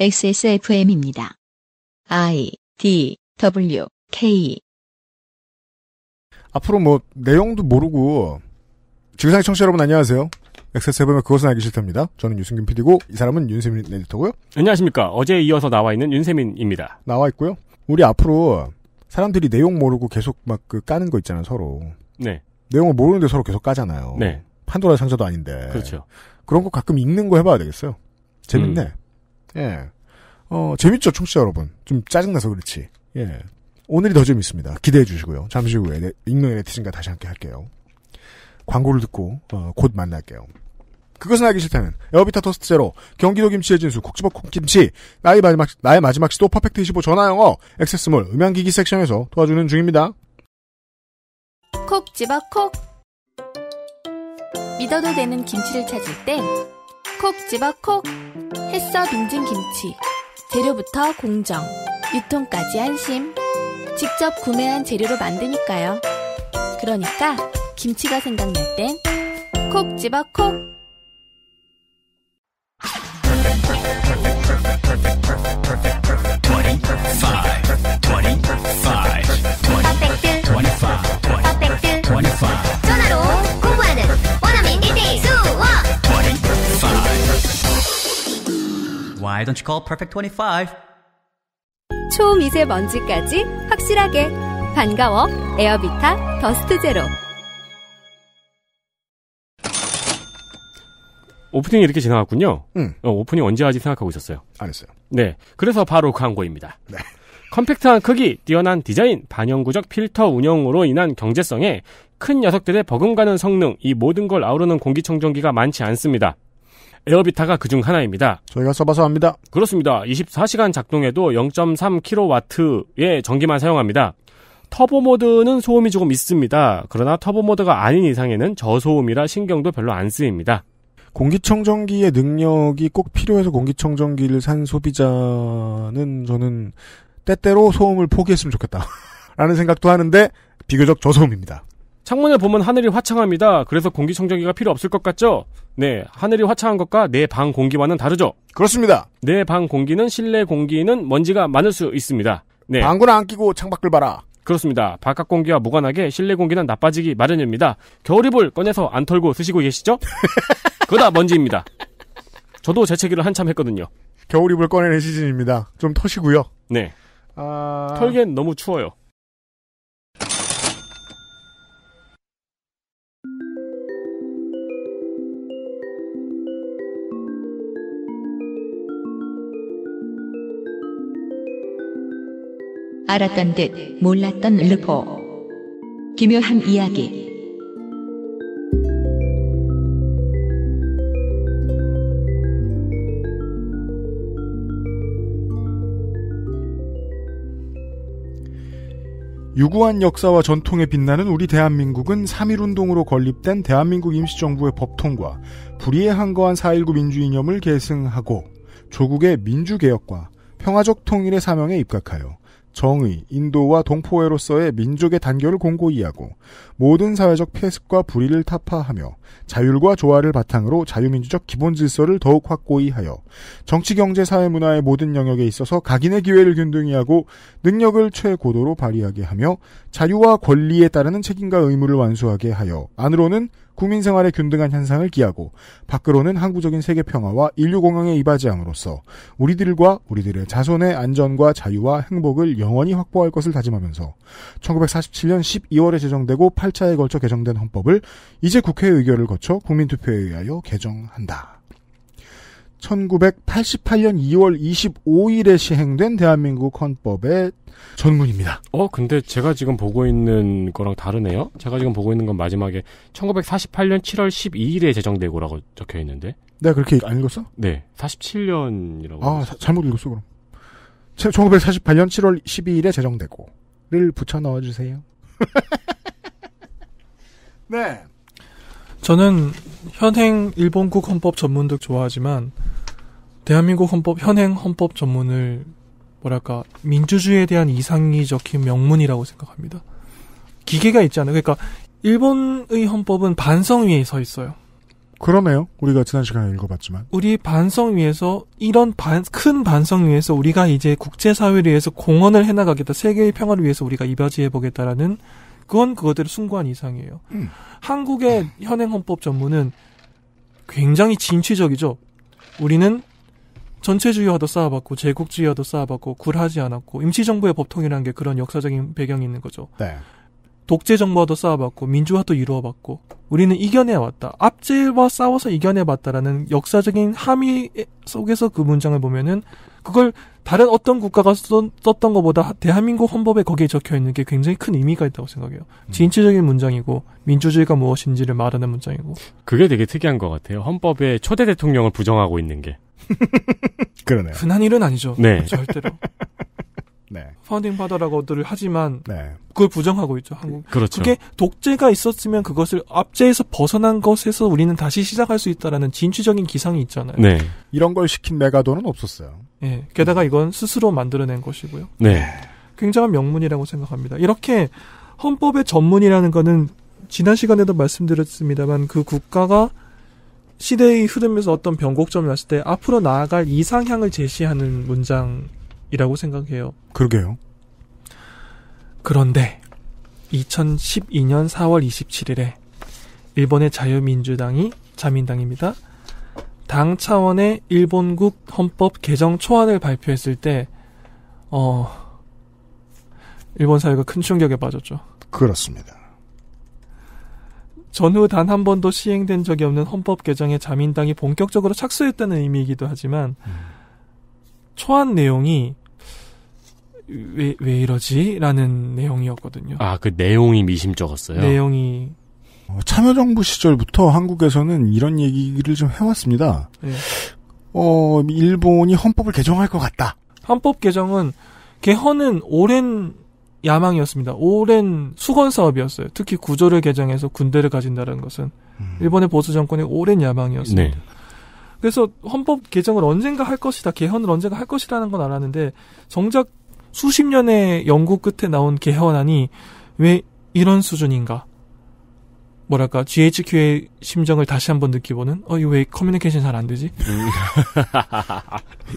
XSFM입니다. I D W K 앞으로 뭐 내용도 모르고 지구상의 청취자 여러분 안녕하세요. XSFM의 그것은 알기 싫답니다. 저는 유승균 PD고 이 사람은 윤세민 에디터고요. 안녕하십니까. 어제 이어서 나와 있는 윤세민입니다. 나와 있고요. 우리 앞으로 사람들이 내용 모르고 계속 막 그 까는 거 있잖아요. 서로. 네. 내용을 모르는데 서로 계속 까잖아요. 네. 판도라 상자도 아닌데. 그렇죠. 그런 거 가끔 읽는 거 해봐야 되겠어요. 재밌네. 음. 예. 어, 재밌죠, 총취자 여러분. 좀 짜증나서 그렇지. 예. 오늘이 더 재밌습니다. 기대해 주시고요. 잠시 후에 네, 익명의 네티즌과 다시 함께 할게요. 광고를 듣고 어, 곧 만날게요. 그것은 알기 싫다는 에어비타 토스트 제로, 경기도 김치의 진수, 콕지법콕김치 나의 마지막, 나의 마지막 시도 퍼펙트 25 전화영어, 액세스몰 음향기기 섹션에서 도와주는 중입니다. 콕 집어 콕! 믿어도 되는 김치를 찾을 땐콕 집어 콕 햇서 빙진 김치 재료부터 공정 유통까지 안심 직접 구매한 재료로 만드니까요 그러니까 김치가 생각날 땐 콕 집어 콕 Twenty five, twenty five. Why don't you call Perfect 25? 초미세먼지까지 확실하게 반가워 에어비타 더스트 제로 오프닝이 이렇게 지나갔군요. 음. 어, 오프닝 언제 하지 생각하고 있었어요. 안 했어요. 네. 그래서 바로 그 광고입니다. 네. 컴팩트한 크기, 뛰어난 디자인, 반영구적 필터 운영으로 인한 경제성에 큰 녀석들의 버금가는 성능, 이 모든 걸 아우르는 공기청정기가 많지 않습니다. 에어비타가 그 중 하나입니다. 저희가 써봐서 합니다 그렇습니다. 24시간 작동해도 0.3kW의 전기만 사용합니다. 터보 모드는 소음이 조금 있습니다. 그러나 터보 모드가 아닌 이상에는 저소음이라 신경도 별로 안 쓰입니다. 공기청정기의 능력이 꼭 필요해서 공기청정기를 산 소비자는 저는 때때로 소음을 포기했으면 좋겠다. 라는 생각도 하는데 비교적 저소음입니다. 창문을 보면 하늘이 화창합니다. 그래서 공기청정기가 필요 없을 것 같죠? 네, 하늘이 화창한 것과 내 방 공기와는 다르죠. 그렇습니다. 내 방 공기는 실내 공기는 먼지가 많을 수 있습니다. 네. 방구나 안 끼고 창밖을 봐라. 그렇습니다. 바깥 공기와 무관하게 실내 공기는 나빠지기 마련입니다. 겨울이불 꺼내서 안 털고 쓰시고 계시죠? 그다 먼지입니다. 저도 재채기를 한참 했거든요. 겨울이불 꺼내는 시즌입니다. 좀 터시고요. 네. 아... 털기엔 너무 추워요. 알았던 듯 몰랐던 르포. 기묘한 이야기. 유구한 역사와 전통에 빛나는 우리 대한민국은 3.1운동으로 건립된 대한민국 임시정부의 법통과 불의에 항거한 4.19 민주이념을 계승하고 조국의 민주개혁과 평화적 통일의 사명에 입각하여 정의, 인도와 동포애로서의 민족의 단결을 공고히 하고 모든 사회적 폐습과 불의를 타파하며 자율과 조화를 바탕으로 자유민주적 기본 질서를 더욱 확고히 하여 정치, 경제, 사회, 문화의 모든 영역에 있어서 각인의 기회를 균등히 하고 능력을 최고도로 발휘하게 하며 자유와 권리에 따르는 책임과 의무를 완수하게 하여 안으로는 국민 생활의 균등한 현상을 기하고 밖으로는 항구적인 세계 평화와 인류 공항에 이바지함으로써 우리들과 우리들의 자손의 안전과 자유와 행복을 영원히 확보할 것을 다짐하면서 1947년 12월에 제정되고 8차에 걸쳐 개정된 헌법을 이제 국회 의결을 거쳐 국민 투표에 의하여 개정한다. 1988년 2월 25일에 시행된 대한민국 헌법의 전문입니다. 어, 근데 제가 지금 보고 있는 거랑 다르네요? 제가 지금 보고 있는 건 마지막에 1948년 7월 12일에 제정되고라고 적혀 있는데. 내가 네, 그렇게 안 읽었어? 네. 47년이라고. 아, 사, 잘못 읽었어, 그럼. 1948년 7월 12일에 제정되고를 붙여 넣어주세요. 네. 저는 현행 일본국 헌법 전문도 좋아하지만 대한민국 헌법 현행 헌법 전문을 뭐랄까 민주주의에 대한 이상이 적힌 명문이라고 생각합니다. 기계가 있지 않아요. 그러니까 일본의 헌법은 반성 위에 서 있어요. 그러네요. 우리가 지난 시간에 읽어봤지만 우리 반성 위에서 이런 반, 큰 반성 위에서 우리가 이제 국제사회를 위해서 공헌을 해나가겠다, 세계의 평화를 위해서 우리가 이바지해보겠다라는 그건 그것대로 숭고한 이상이에요. 음. 한국의 현행 헌법 전문은 굉장히 진취적이죠. 우리는 전체주의와도 싸워봤고 제국주의와도 싸워봤고 굴하지 않았고 임시정부의 법통이라는 게 그런 역사적인 배경이 있는 거죠. 네. 독재 정부와도 싸워봤고 민주화도 이루어봤고 우리는 이겨내왔다. 압제와 싸워서 이겨내봤다라는 역사적인 함의 속에서 그 문장을 보면은 그걸 다른 어떤 국가가 써, 썼던 것보다 대한민국 헌법에 거기에 적혀 있는 게 굉장히 큰 의미가 있다고 생각해요. 음. 진취적인 문장이고 민주주의가 무엇인지를 말하는 문장이고. 그게 되게 특이한 것 같아요. 헌법에 초대 대통령을 부정하고 있는 게. 그러네요. 흔한 일은 아니죠. 네. 절대로. 네. 파운딩 파더라고들 하지만 네. 그걸 부정하고 있죠. 한국. 그렇죠. 그게 독재가 있었으면 그것을 압제에서 벗어난 것에서 우리는 다시 시작할 수 있다라는 진취적인 기상이 있잖아요. 네. 이런 걸 시킨 메가도는 없었어요. 예. 게다가 이건 스스로 만들어낸 것이고요. 네. 굉장한 명문이라고 생각합니다. 이렇게 헌법의 전문이라는 거는 지난 시간에도 말씀드렸습니다만 그 국가가 시대의 흐름에서 어떤 변곡점을 났을 때 앞으로 나아갈 이상향을 제시하는 문장이라고 생각해요. 그러게요. 그런데 2012년 4월 27일에 일본의 자유민주당이 자민당입니다. 당 차원의 일본국 헌법 개정 초안을 발표했을 때, 어, 일본 사회가 큰 충격에 빠졌죠. 그렇습니다. 전후 단 한 번도 시행된 적이 없는 헌법 개정에 자민당이 본격적으로 착수했다는 의미이기도 하지만, 음. 초안 내용이 왜, 왜 이러지? 라는 내용이었거든요. 아, 그 내용이 미심쩍었어요? 내용이 어, 참여정부 시절부터 한국에서는 이런 얘기를 좀 해왔습니다. 예. 어, 일본이 헌법을 개정할 것 같다. 헌법 개정은 개헌은 오랜 야망이었습니다. 오랜 수건 사업이었어요. 특히 구조를 개정해서 군대를 가진다는 것은 음. 일본의 보수 정권의 오랜 야망이었습니다. 네. 그래서 헌법 개정을 언젠가 할 것이다, 개헌을 언젠가 할 것이라는 건 알았는데 정작 수십 년의 연구 끝에 나온 개헌안이 왜 이런 수준인가? 뭐랄까 GHQ의 심정을 다시 한번 느끼고는 어 이거 왜 커뮤니케이션 잘 안 되지?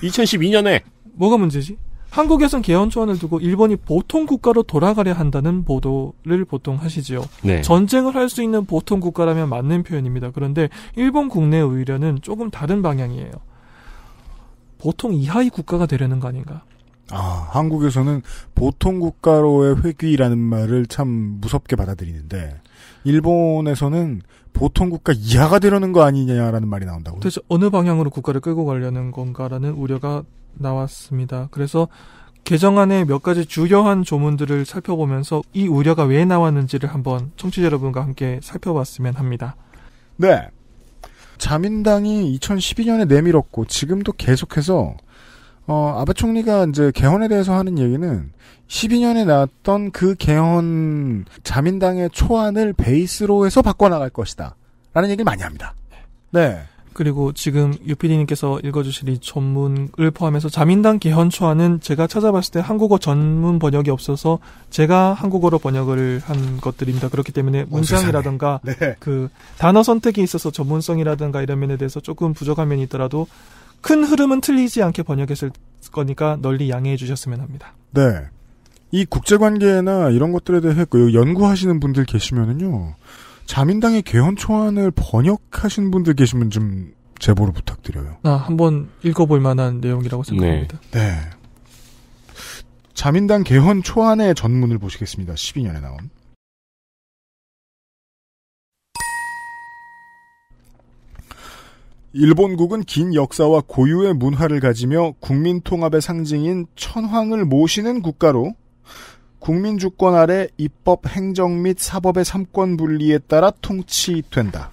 2012년에 음. 뭐가 문제지? 한국에선 개헌 초안을 두고 일본이 보통 국가로 돌아가려 한다는 보도를 보통 하시지요. 네. 전쟁을 할 수 있는 보통 국가라면 맞는 표현입니다. 그런데 일본 국내 의뢰는 조금 다른 방향이에요. 보통 이하의 국가가 되려는 거 아닌가? 아, 한국에서는 보통 국가로의 회귀라는 말을 참 무섭게 받아들이는데 일본에서는 보통 국가 이하가 되려는 거 아니냐라는 말이 나온다고요. 도대체 어느 방향으로 국가를 끌고 가려는 건가라는 우려가 나왔습니다. 그래서 개정안의 몇 가지 주요한 조문들을 살펴보면서 이 우려가 왜 나왔는지를 한번 청취자 여러분과 함께 살펴봤으면 합니다. 네. 자민당이 2012년에 내밀었고 지금도 계속해서 어, 아베 총리가 이제 개헌에 대해서 하는 얘기는 12년에 나왔던 그 개헌 자민당의 초안을 베이스로 해서 바꿔나갈 것이다. 라는 얘기를 많이 합니다. 네. 그리고 지금 유피디님께서 읽어주실 이 전문을 포함해서 자민당 개헌 초안은 제가 찾아봤을 때 한국어 전문 번역이 없어서 제가 한국어로 번역을 한 것들입니다. 그렇기 때문에 어, 문장이라든가 네. 그 단어 선택에 있어서 전문성이라든가 이런 면에 대해서 조금 부족한 면이 있더라도 큰 흐름은 틀리지 않게 번역했을 거니까 널리 양해해 주셨으면 합니다. 네. 이 국제관계나 이런 것들에 대해 그 연구하시는 분들 계시면은요. 자민당의 개헌 초안을 번역하신 분들 계시면 좀 제보를 부탁드려요. 아, 한번 읽어볼 만한 내용이라고 네. 생각합니다. 네. 네. 자민당 개헌 초안의 전문을 보시겠습니다. 12년에 나온. 일본국은 긴 역사와 고유의 문화를 가지며 국민 통합의 상징인 천황을 모시는 국가로 국민 주권 아래 입법, 행정 및 사법의 삼권 분리에 따라 통치된다.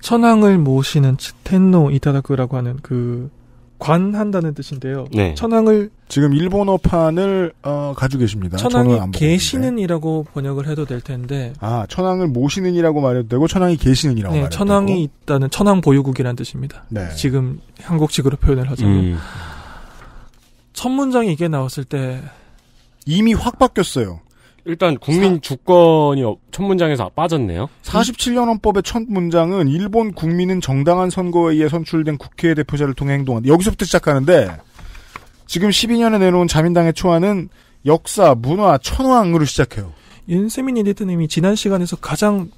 천황을 모시는 텐노 이타다쿠라고 하는 그 관한다는 뜻인데요. 네. 천황을 지금 일본어판을 어, 가지고 계십니다. 천황이 계시는이라고 번역을 해도 될 텐데. 아 천황을 모시는이라고 말해도 되고 천황이 계시는이라고 네, 말해도 천황이 있다는 천황 보유국이라는 뜻입니다. 네. 지금 한국식으로 표현을 하자면 음. 첫 문장이 이게 나왔을 때 이미 확 바뀌었어요. 일단 국민 주권이 첫 문장에서 빠졌네요. 47년 헌법의 첫 문장은 일본 국민은 정당한 선거에 의해 선출된 국회 대표자를 통해 행동한다. 여기서부터 시작하는데 지금 12년에 내놓은 자민당의 초안은 역사, 문화, 천황으로 시작해요. 윤세민 이디터님이 지난 시간에서 가장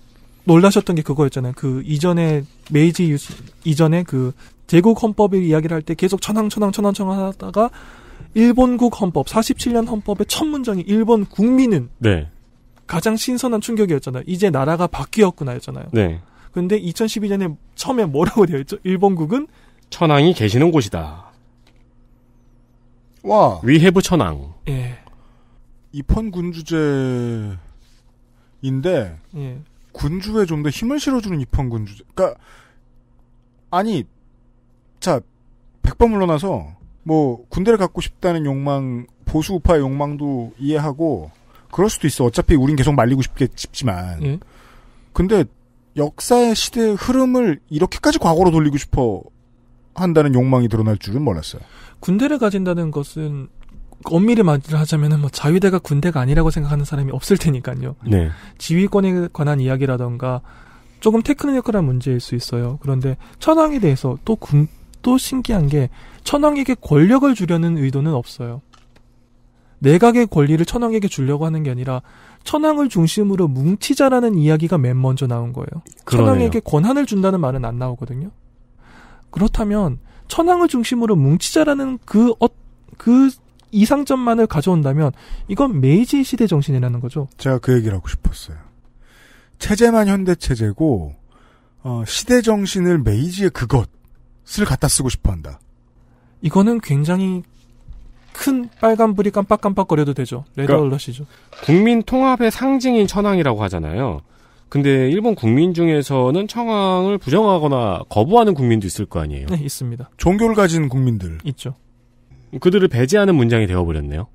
놀라셨던 게 그거였잖아요. 그 이전에 메이지 유수, 이전에 그 제국 헌법을 이야기를 할 때 계속 천황 천황 천황 천황 하다가 일본국 헌법 47년 헌법의 첫 문장이 일본 국민은 네. 가장 신선한 충격이었잖아요. 이제 나라가 바뀌었구나였잖아요. 네. 근데 2012년에 처음에 뭐라고 되어 있죠? 일본국은 천황이 계시는 곳이다. 와. 위해부 천황. 예. 입헌 군주제인데 예. 군주에 좀 더 힘을 실어주는 입헌 군주제. 그러니까 아니 자, 백번 물러나서 뭐 군대를 갖고 싶다는 욕망, 보수 우파의 욕망도 이해하고 그럴 수도 있어. 어차피 우린 계속 말리고 싶겠지만. 음. 예. 근데 역사의 시대의 흐름을 이렇게까지 과거로 돌리고 싶어 한다는 욕망이 드러날 줄은 몰랐어요. 군대를 가진다는 것은 엄밀히 말하자면뭐 자위대가 군대가 아니라고 생각하는 사람이 없을 테니까요. 네. 지휘권에 관한 이야기라던가 조금 테크니컬한 문제일 수 있어요. 그런데 천황에 대해서 또 군, 또 신기한 게 천황에게 권력을 주려는 의도는 없어요. 내각의 권리를 천황에게 주려고 하는 게 아니라 천황을 중심으로 뭉치자라는 이야기가 맨 먼저 나온 거예요. 그러네요. 천황에게 권한을 준다는 말은 안 나오거든요. 그렇다면 천황을 중심으로 뭉치자라는 그, 그 이상점만을 가져온다면 이건 메이지 시대 정신이라는 거죠. 제가 그 얘기를 하고 싶었어요. 체제만 현대 체제고 어, 시대 정신을 메이지의 그것 것을 갖다 쓰고 싶어 한다. 이거는 굉장히 큰 빨간불이 깜빡깜빡거려도 되죠. 레드 그러니까 죠 국민 통합의 상징인 천황이라고 하잖아요. 근데 일본 국민 중에서는 천황을 부정하거나 거부하는 국민도 있을 거 아니에요. 네, 있습니다. 종교를 가진 국민들 있죠. 그들을 배제하는 문장이 되어버렸네요.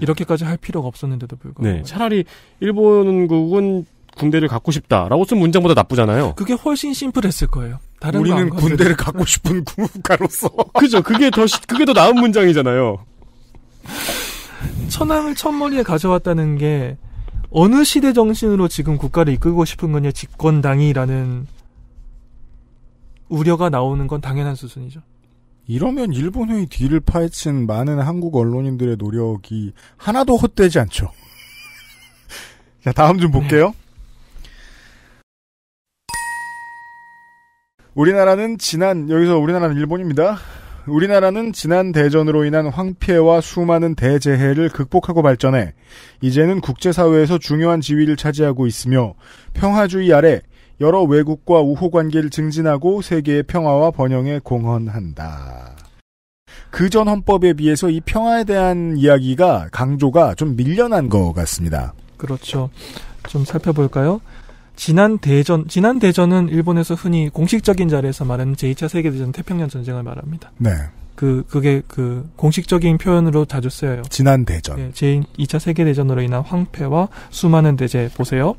이렇게까지 할 필요가 없었는데도 불구하고. 네, 차라리 일본국은 군대를 갖고 싶다라고 쓴 문장보다 나쁘잖아요. 그게 훨씬 심플했을 거예요. 다른 우리는 군대를 갖고 싶은 국가로서 그죠. 그게 더 그게 더 나은 문장이잖아요. 천황을 천머리에 가져왔다는 게 어느 시대 정신으로 지금 국가를 이끌고 싶은 거냐 집권당이라는 우려가 나오는 건 당연한 수순이죠. 이러면 일본의 뒤를 파헤친 많은 한국 언론인들의 노력이 하나도 헛되지 않죠. 자, 다음 좀 볼게요. 네. 우리나라는 지난 여기서 우리나라는 일본입니다. 우리나라는 지난 대전으로 인한 황폐와 수많은 대재해를 극복하고 발전해 이제는 국제사회에서 중요한 지위를 차지하고 있으며 평화주의 아래 여러 외국과 우호 관계를 증진하고 세계의 평화와 번영에 공헌한다. 그 전 헌법에 비해서 이 평화에 대한 이야기가 강조가 좀 밀려난 것 같습니다. 그렇죠. 좀 살펴볼까요? 지난 대전, 지난 대전은 일본에서 흔히 공식적인 자리에서 말하는 제2차 세계대전 태평양 전쟁을 말합니다. 네. 그, 그게 그 공식적인 표현으로 자주 쓰여요. 지난 대전. 네, 제2차 세계대전으로 인한 황폐와 수많은 대제 보세요.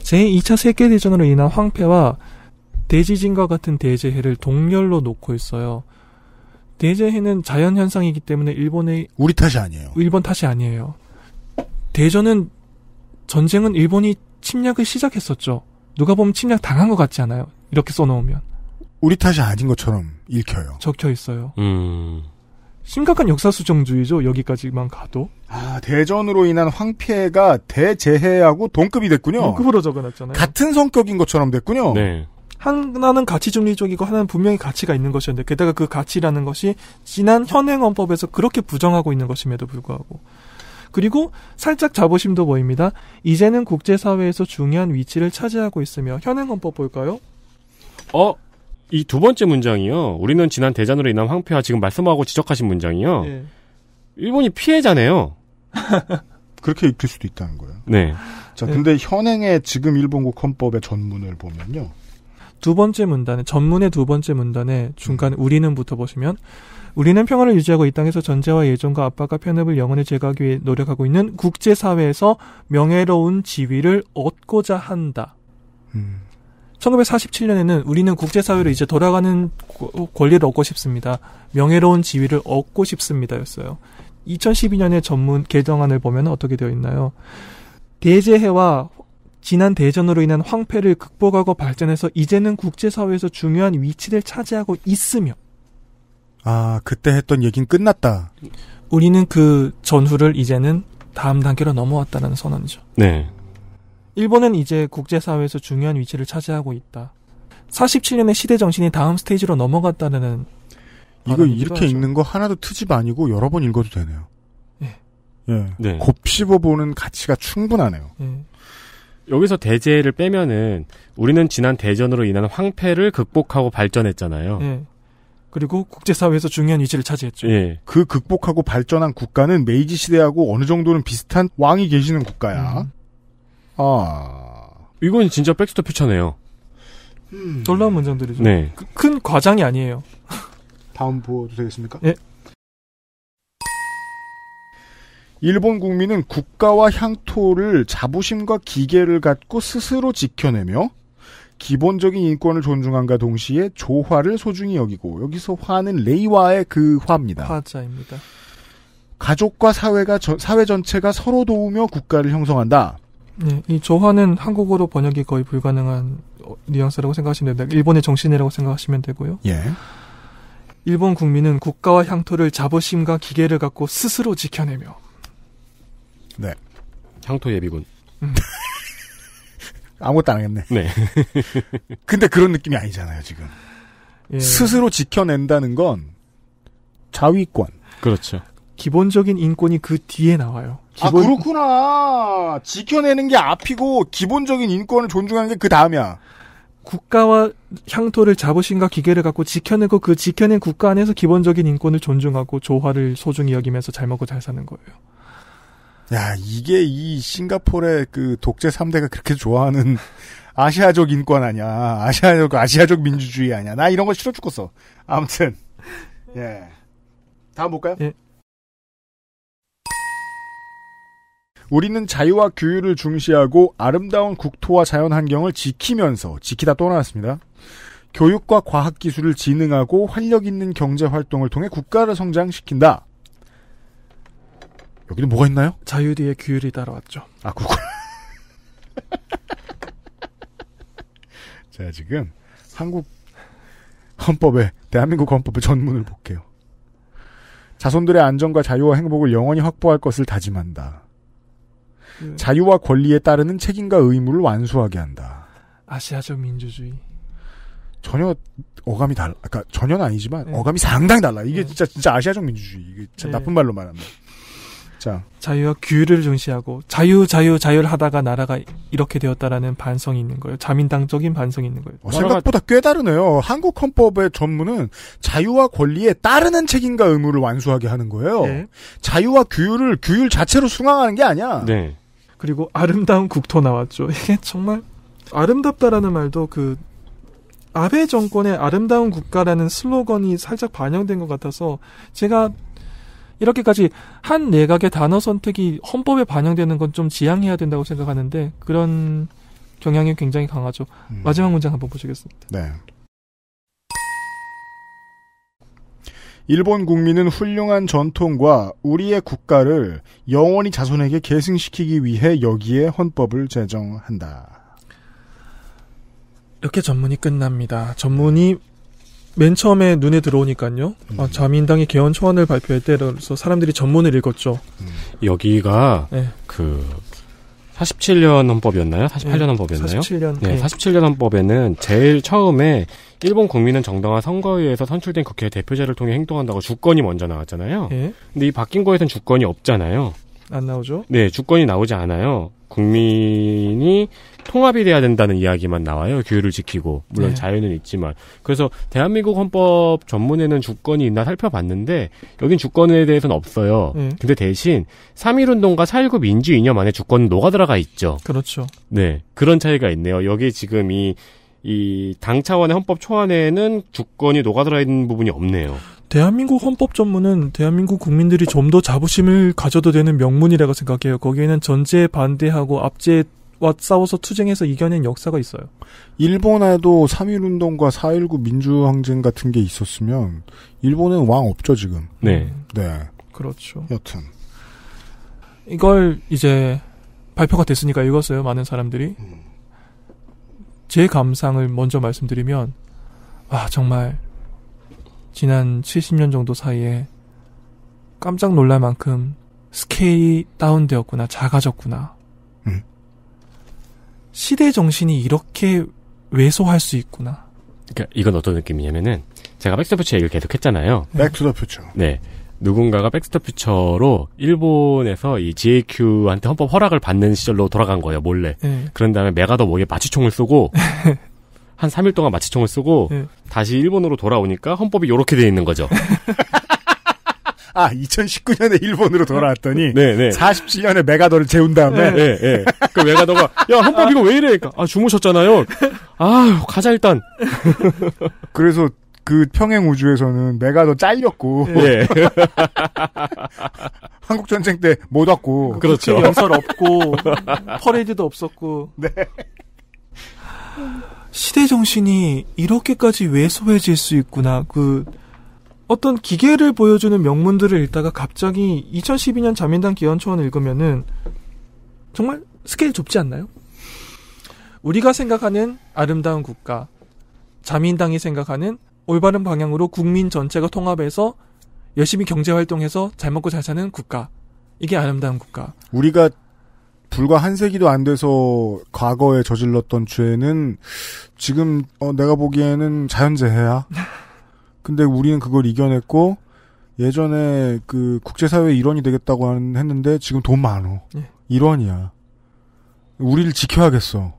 제2차 세계대전으로 인한 황폐와 대지진과 같은 대재해를 동렬로 놓고 있어요. 대재해는 자연 현상이기 때문에 일본의 우리 탓이 아니에요. 일본 탓이 아니에요. 대전은 전쟁은 일본이 침략을 시작했었죠. 누가 보면 침략 당한 것 같지 않아요. 이렇게 써놓으면. 우리 탓이 아닌 것처럼 읽혀요. 적혀 있어요. 음. 심각한 역사수정주의죠. 여기까지만 가도. 아, 대전으로 인한 황폐가 대재해하고 동급이 됐군요. 동급으로 적어놨잖아요. 같은 성격인 것처럼 됐군요. 네. 하나는 가치중립적이고 하나는 분명히 가치가 있는 것이었는데 게다가 그 가치라는 것이 지난 현행 헌법에서 그렇게 부정하고 있는 것임에도 불구하고 그리고 살짝 자부심도 보입니다. 이제는 국제사회에서 중요한 위치를 차지하고 있으며 현행 헌법 볼까요? 어, 이 두 번째 문장이요. 우리는 지난 대전으로 인한 황폐와 지금 말씀하고 지적하신 문장이요. 네. 일본이 피해자네요. 그렇게 읽힐 수도 있다는 거예요. 네. 자, 근데 네. 현행의 지금 일본국 헌법의 전문을 보면요. 두 번째 문단에 전문의 두 번째 문단에 중간 음. 우리는부터 보시면 우리는 평화를 유지하고 이 땅에서 전제와 예전과 압박과 편협을 영원히 제거하기 위해 노력하고 있는 국제사회에서 명예로운 지위를 얻고자 한다. 음. 1947년에는 우리는 국제사회로 이제 돌아가는 권리를 얻고 싶습니다. 명예로운 지위를 얻고 싶습니다. 였어요. 2012년에 전문 개정안을 보면 어떻게 되어 있나요? 대제해와 지난 대전으로 인한 황폐를 극복하고 발전해서 이제는 국제사회에서 중요한 위치를 차지하고 있으며 아 그때 했던 얘기는 끝났다. 우리는 그 전후를 이제는 다음 단계로 넘어왔다는 선언이죠. 네. 일본은 이제 국제사회에서 중요한 위치를 차지하고 있다. 47년의 시대 정신이 다음 스테이지로 넘어갔다는 이거 이렇게 하죠 읽는 거 하나도 트집 아니고 여러 번 읽어도 되네요. 예. 예. 네. 곱씹어보는 가치가 충분하네요. 예. 여기서 대제를 빼면은 우리는 지난 대전으로 인한 황폐를 극복하고 발전했잖아요. 예. 그리고 국제사회에서 중요한 위치를 차지했죠. 예. 그 극복하고 발전한 국가는 메이지 시대하고 어느 정도는 비슷한 왕이 계시는 국가야. 음. 아. 이건 진짜 백스터 퓨처네요. 음. 놀라운 문장들이죠. 네. 그, 큰 과장이 아니에요. 다음 보여도 되겠습니까? 예. 일본 국민은 국가와 향토를 자부심과 기계를 갖고 스스로 지켜내며 기본적인 인권을 존중함과 동시에 조화를 소중히 여기고 여기서 화는 레이와의 그 화입니다. 화자입니다. 가족과 사회가 저, 사회 전체가 서로 도우며 국가를 형성한다. 네, 이 조화는 한국어로 번역이 거의 불가능한 어, 뉘앙스라고 생각하시면 됩니다. 일본의 정신이라고 생각하시면 되고요. 예. 일본 국민은 국가와 향토를 자부심과 기계를 갖고 스스로 지켜내며 네. 향토 예비군. 아무것도 안했네 네. 근데 그런 느낌이 아니잖아요, 지금. 예. 스스로 지켜낸다는 건 자위권. 그렇죠. 기본적인 인권이 그 뒤에 나와요. 아, 기본... 아, 그렇구나. 지켜내는 게 앞이고, 기본적인 인권을 존중하는 게 그 다음이야. 국가와 향토를 자부심과 기계를 갖고 지켜내고 그 지켜낸 국가 안에서 기본적인 인권을 존중하고 조화를 소중히 여기면서 잘 먹고 잘 사는 거예요. 야, 이게 이 싱가포르의 그 독재 3대가 그렇게 좋아하는 아시아적 인권 아니야. 아시아적, 아시아적 민주주의 아니야. 나 이런 거 싫어 죽겠어. 아무튼. 예. 다음 볼까요? 예. 우리는 자유와 규율을 중시하고 아름다운 국토와 자연 환경을 지키면서 지키다 떠나왔습니다. 교육과 과학 기술을 진흥하고 활력 있는 경제 활동을 통해 국가를 성장시킨다. 여기도 뭐가 있나요? 자유리의 규율이 따라왔죠. 아, 그렇군. 자, 지금 한국 헌법에, 대한민국 헌법의 전문을 볼게요. 자손들의 안전과 자유와 행복을 영원히 확보할 것을 다짐한다. 네. 자유와 권리에 따르는 책임과 의무를 완수하게 한다. 아시아적 민주주의. 전혀 어감이 달라. 그러니까 전혀는 아니지만 네. 어감이 상당히 달라. 이게 네. 진짜 진짜 아시아적 민주주의. 이게 참 나쁜 말로 말하면. 자. 자유와 규율을 중시하고 자유 자유 자유를 하다가 나라가 이렇게 되었다라는 반성이 있는 거예요. 자민당적인 반성이 있는 거예요. 어, 생각보다 꽤 다르네요. 한국 헌법의 전문은 자유와 권리에 따르는 책임과 의무를 완수하게 하는 거예요. 네. 자유와 규율을 규율 자체로 수강하는 게 아니야. 네. 그리고 아름다운 국토 나왔죠. 이게 정말 아름답다라는 말도 그 아베 정권의 아름다운 국가라는 슬로건이 살짝 반영된 것 같아서 제가 이렇게까지 한 내각의 단어 선택이 헌법에 반영되는 건 좀 지양해야 된다고 생각하는데 그런 경향이 굉장히 강하죠. 음. 마지막 문장 한번 보시겠습니다. 네. 일본 국민은 훌륭한 전통과 우리의 국가를 영원히 자손에게 계승시키기 위해 여기에 헌법을 제정한다. 이렇게 전문이 끝납니다. 전문이 맨 처음에 눈에 들어오니까요. 음. 아, 자민당이 개헌 초안을 발표할 때로래서 사람들이 전문을 읽었죠. 음. 여기가 네. 그 47년 헌법이었나요? 48년 헌법이었나요? 47년. 네, 47년 헌법에는 제일 처음에 일본 국민은 정당한 선거에서 위 선출된 국회 대표제를 통해 행동한다고 주권이 먼저 나왔잖아요. 네. 근데 이 바뀐 거에선 주권이 없잖아요. 안 나오죠? 네, 주권이 나오지 않아요. 국민이 통합이 돼야 된다는 이야기만 나와요. 규율을 지키고 물론 네. 자유는 있지만 그래서 대한민국 헌법 전문에는 주권이 있나 살펴봤는데 여긴 주권에 대해서는 없어요. 음. 근데 대신 3.1 운동과 4.19 민주 이념 안에 주권은 녹아 들어가 있죠. 그렇죠. 네 그런 차이가 있네요. 여기 지금 이이당 차원의 헌법 초안에는 주권이 녹아들어 있는 부분이 없네요. 대한민국 헌법 전문은 대한민국 국민들이 좀 더 자부심을 가져도 되는 명문이라고 생각해요. 거기에는 전제에 반대하고 압제와 싸워서 투쟁해서 이겨낸 역사가 있어요. 일본에도 3.1운동과 4.19 민주항쟁 같은 게 있었으면 일본은 왕 없죠 지금. 네. 네. 그렇죠. 여튼 이걸 이제 발표가 됐으니까 읽었어요. 많은 사람들이. 음. 제 감상을 먼저 말씀드리면 아 정말 지난 70년 정도 사이에 깜짝 놀랄 만큼 스케일이 다운되었구나, 작아졌구나. 음. 시대 정신이 이렇게 왜소할 수 있구나. 그러니까 이건 어떤 느낌이냐면은 제가 백스터퓨처 얘기를 계속했잖아요. 백스터퓨처. 음. 네. 누군가가 백스터퓨처로 일본에서 이 GAQ한테 헌법 허락을 받는 시절로 돌아간 거예요 몰래. 네. 그런 다음에 메가더 목에 마취총을 쏘고 한 3일 동안 마취총을 쓰고 네. 다시 일본으로 돌아오니까 헌법이 요렇게돼 있는 거죠. 아, 2019년에 일본으로 돌아왔더니 네, 네. 47년에 메가더를 재운 다음에 네, 네. 네. 그 메가더가 야, 헌법 이거 왜 이래? 그러니까, 아, 주무셨잖아요. 아, 가자 일단. 그래서 그 평행 우주에서는 메가더 잘렸고 네. 예. 한국 전쟁 때 못 왔고 그 그렇죠. 영설 없고 퍼레이드도 없었고 네. 시대 정신이 이렇게까지 왜소해질 수 있구나. 그 어떤 기계를 보여주는 명문들을 읽다가 갑자기 2012년 자민당 기원초원을 읽으면은 정말 스케일 좁지 않나요? 우리가 생각하는 아름다운 국가, 자민당이 생각하는 올바른 방향으로 국민 전체가 통합해서 열심히 경제 활동해서 잘 먹고 잘 사는 국가. 이게 아름다운 국가. 우리가 불과 한 세기도 안 돼서 과거에 저질렀던 죄는 지금 어, 내가 보기에는 자연재해야. 근데 우리는 그걸 이겨냈고 예전에 그 국제사회 일원이 되겠다고 했는데 지금 돈 많어. 예. 일원이야. 우리를 지켜야겠어.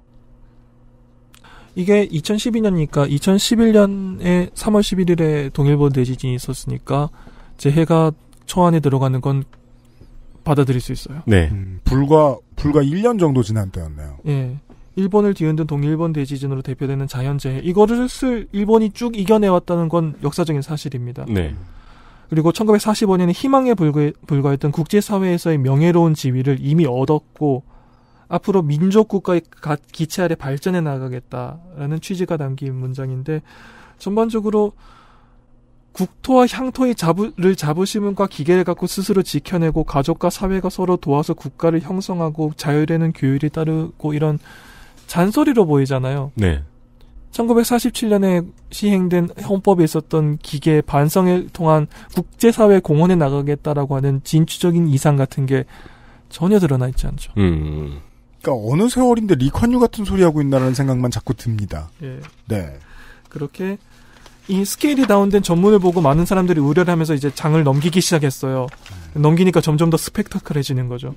이게 2012년이니까 2011년에 3월 11일에 동일본 대지진이 있었으니까 재해가 초안에 들어가는 건 받아들일 수 있어요. 네. 음, 불과 불과 1년 정도 지난 때였네요. 예. 일본을 뒤흔든 동일본 대지진으로 대표되는 자연재해 이거를 쓸 일본이 쭉 이겨내왔다는 건 역사적인 사실입니다. 네. 그리고 1945년에 희망에 불과, 했던 국제사회에서의 명예로운 지위를 이미 얻었고 앞으로 민족국가의 기체 아래 발전해 나가겠다라는 취지가 담긴 문장인데 전반적으로 국토와 향토의 자부를 자부심과 기계를 갖고 스스로 지켜내고 가족과 사회가 서로 도와서 국가를 형성하고 자율에는 교율이 따르고 이런 잔소리로 보이잖아요. 네. 1947년에 시행된 헌법에 있었던 기계 반성을 통한 국제사회 공헌에 나가겠다라고 하는 진취적인 이상 같은 게 전혀 드러나 있지 않죠. 음. 그러니까 어느 세월인데 리콴유 같은 소리 하고 있나라는 생각만 자꾸 듭니다. 예. 네. 그렇게 이 스케일이 다운된 전문을 보고 많은 사람들이 우려를 하면서 이제 장을 넘기기 시작했어요. 네. 넘기니까 점점 더 스펙타클해지는 거죠.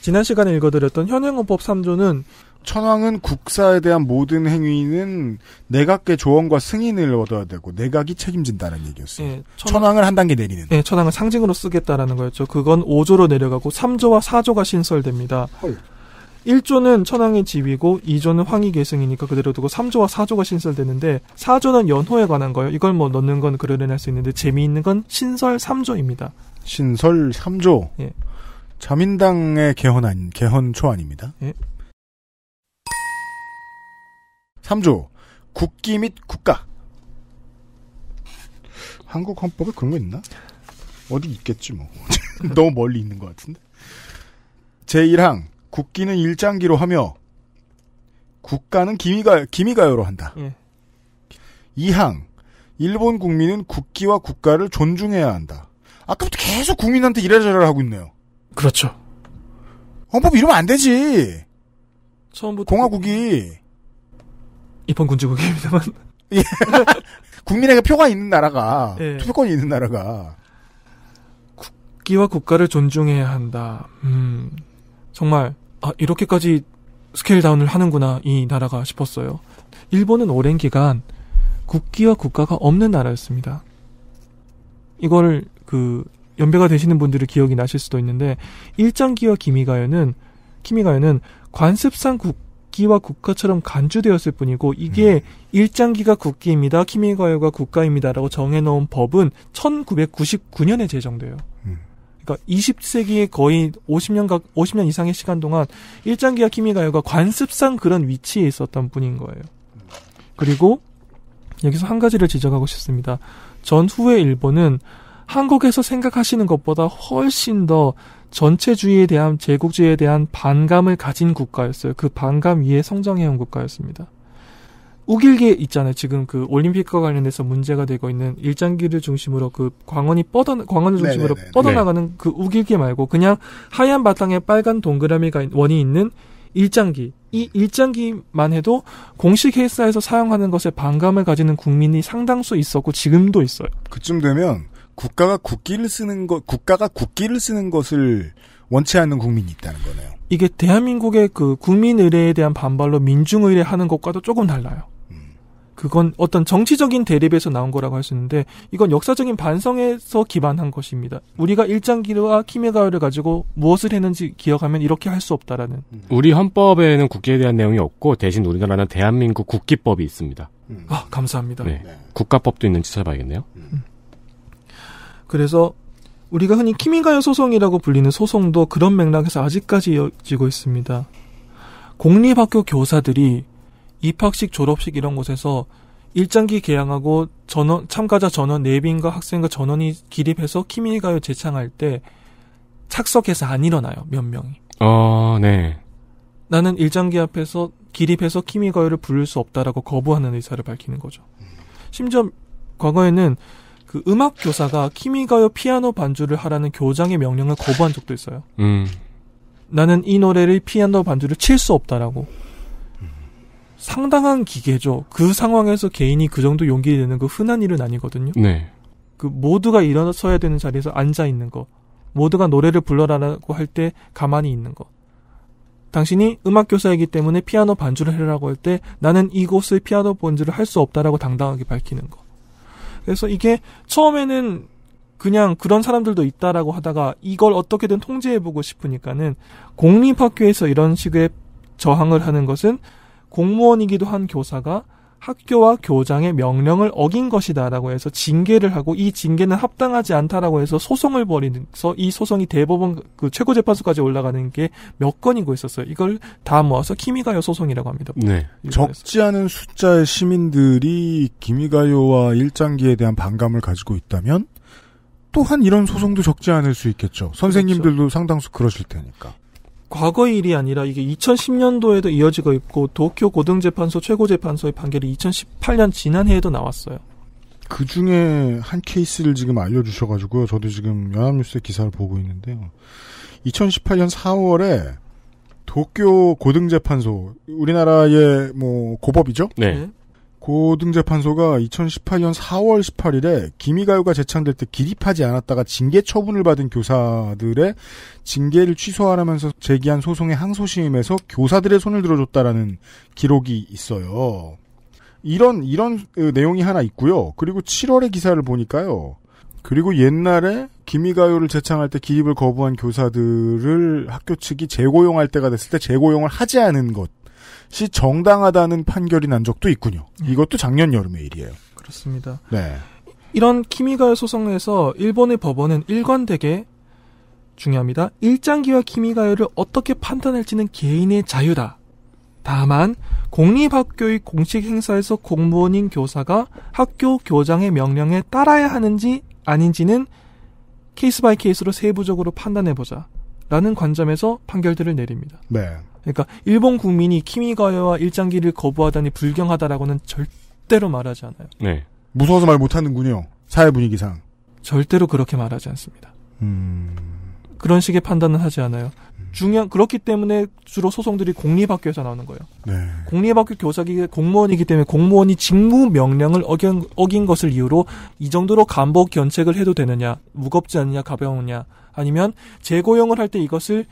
지난 시간에 읽어드렸던 현행헌법 3조는 천황은 국사에 대한 모든 행위는 내각계 조언과 승인을 얻어야 되고 내각이 책임진다는 얘기였어요. 예, 천황, 을한 단계 내리는. 예, 천황을 상징으로 쓰겠다라는 거였죠. 그건 5조로 내려가고 3조와 4조가 신설됩니다. 헐. 1조는 천황의 지위고 2조는 황이 계승이니까 그대로 두고 3조와 4조가 신설되는데 4조는 연호에 관한 거예요. 이걸 뭐 넣는 건그러려낼수 있는데 재미있는 건 신설 3조입니다. 신설 3조. 예. 자민당의 개헌안 개헌 초안입니다. 예. 3조 국기 및 국가. 한국 헌법에 그런 거 있나? 어디 있겠지 뭐. 너무 멀리 있는 것 같은데. 제1항 국기는 일장기로 하며 국가는 기미가 기미가요로 한다. 예. 2항 일본 국민은 국기와 국가를 존중해야 한다. 아까부터 계속 국민한테 이래저래 하고 있네요. 그렇죠. 헌법 어, 뭐 이러면 안 되지. 처음부터 공화국이 입헌 군주국입니다만. 예. 국민에게 표가 있는 나라가 예. 투표권이 있는 나라가 국기와 국가를 존중해야 한다. 음. 정말 아, 이렇게까지 스케일 다운을 하는구나, 이 나라가 싶었어요. 일본은 오랜 기간 국기와 국가가 없는 나라였습니다. 이걸그 연배가 되시는 분들이 기억이 나실 수도 있는데 일장기와 기미가요는 키미가요는 관습상 국기와 국가처럼 간주되었을 뿐이고 이게 음. 일장기가 국기입니다. 키미가요가 국가입니다라고 정해놓은 법은 1999년에 제정돼요. 음. 그러니까 2 0세기에 거의 50년 각 50년 이상의 시간 동안 일장기와 키미가요가 관습상 그런 위치에 있었던 분인 거예요. 그리고 여기서 한 가지를 지적하고 싶습니다. 전후의 일본은 한국에서 생각하시는 것보다 훨씬 더 전체주의에 대한 제국주의에 대한 반감을 가진 국가였어요. 그 반감 위에 성장해온 국가였습니다. 우길게 있잖아요. 지금 그 올림픽과 관련해서 문제가 되고 있는 일장기를 중심으로 그 광원이 뻗어 광원을 중심으로 네네네. 네, 네, 네. 뻗어나가는 네. 그 우길게 말고 그냥 하얀 바탕에 빨간 동그라미가 원이 있는 일장기 이 일장기만 해도 공식 회사에서 사용하는 것에 반감을 가지는 국민이 상당수 있었고 지금도 있어요. 그쯤 되면 국가가 국기를 쓰는 것 국가가 국기를 쓰는 것을 원치 않는 국민이 있다는 거네요. 이게 대한민국의 그 국민의례에 대한 반발로 민중의례 하는 것과도 조금 달라요. 그건 어떤 정치적인 대립에서 나온 거라고 할 수 있는데 이건 역사적인 반성에서 기반한 것입니다. 우리가 일장기와 키메가요를 가지고 무엇을 했는지 기억하면 이렇게 할 수 없다라는. 우리 헌법에는 국기에 대한 내용이 없고 대신 우리나라는 대한민국 국기법이 있습니다. 음. 아 감사합니다. 네. 네. 국가법도 있는지 찾아봐야겠네요. 음. 음. 그래서 우리가 흔히 키메가요 소송이라고 불리는 소송도 그런 맥락에서 아직까지 이어지고 있습니다. 공립학교 교사들이 입학식, 졸업식 이런 곳에서 일장기 개항하고 전원 참가자 전원 내빈과 학생과 전원이 기립해서 키미 가요 재창할 때 착석해서 안 일어나요. 몇 명이. 어, 네. 나는 일장기 앞에서 기립해서 키미 가요를 부를 수 없다라고 거부하는 의사를 밝히는 거죠. 심지어 과거에는 그 음악 교사가 키미 가요 피아노 반주를 하라는 교장의 명령을 거부한 적도 있어요. 음. 나는 이 노래를 피아노 반주를 칠 수 없다라고. 상당한 기계죠. 그 상황에서 개인이 그 정도 용기 를 내는 거 그 흔한 일은 아니거든요. 네. 그 모두가 일어서야 되는 자리에서 앉아 있는 거, 모두가 노래를 불러라라고 할 때 가만히 있는 거. 당신이 음악 교사이기 때문에 피아노 반주를 해라고 할 때 나는 이곳을 피아노 반주를 할 수 없다라고 당당하게 밝히는 거. 그래서 이게 처음에는 그냥 그런 사람들도 있다라고 하다가 이걸 어떻게든 통제해보고 싶으니까는 공립학교에서 이런 식의 저항을 하는 것은 공무원이기도 한 교사가 학교와 교장의 명령을 어긴 것이다라고 해서 징계를 하고 이 징계는 합당하지 않다라고 해서 소송을 벌이면서 이 소송이 대법원 그 최고재판소까지 올라가는 게 몇 건이고 있었어요. 이걸 다 모아서 키미가요 소송이라고 합니다. 네. 적지 않은 숫자의 시민들이 김미가요와 일장기에 대한 반감을 가지고 있다면 또한 이런 소송도 적지 않을 수 있겠죠. 선생님들도 그렇죠. 상당수 그러실 테니까. 과거의 일이 아니라 이게 2010년도에도 이어지고 있고 도쿄 고등재판소 최고재판소의 판결이 2018년 지난해에도 나왔어요. 그 중에 한 케이스를 지금 알려주셔가지고요. 저도 지금 연합뉴스의 기사를 보고 있는데요. 2018년 4월에 도쿄 고등재판소, 우리나라의 뭐 고법이죠? 네. 네. 고등재판소가 2018년 4월 18일에 기미가요가 제창될 때 기립하지 않았다가 징계 처분을 받은 교사들의 징계를 취소하라면서 제기한 소송의 항소심에서 교사들의 손을 들어줬다라는 기록이 있어요. 이런 이런 어, 내용이 하나 있고요. 그리고 7월의 기사를 보니까요. 그리고 옛날에 기미가요를 제창할 때 기립을 거부한 교사들을 학교 측이 재고용할 때가 됐을 때 재고용을 하지 않은 것. 시 정당하다는 판결이 난 적도 있군요. 예. 이것도 작년 여름의 일이에요. 그렇습니다. 네. 이런 키미가의 소송에서 일본의 법원은 일관되게 중요합니다. 일장기와 키미가요를 어떻게 판단할지는 개인의 자유다. 다만 공립학교의 공식 행사에서 공무원인 교사가 학교 교장의 명령에 따라야 하는지 아닌지는 케이스 바이 케이스로 세부적으로 판단해보자. 라는 관점에서 판결들을 내립니다. 네. 그러니까 일본 국민이 키미가야와 일장기를 거부하다니 불경하다라고는 절대로 말하지 않아요. 네. 무서워서 말 못하는군요. 사회 분위기상. 절대로 그렇게 말하지 않습니다. 음... 그런 식의 판단은 하지 않아요. 음. 중요한 그렇기 때문에 주로 소송들이 공립학교에서 나오는 거예요. 네. 공립학교 교사기 공무원이기 때문에 공무원이 직무 명령을 어긴, 어긴 것을 이유로 이 정도로 간법 견책을 해도 되느냐, 무겁지 않느냐, 가벼우냐, 아니면 재고용을 할 때 이것을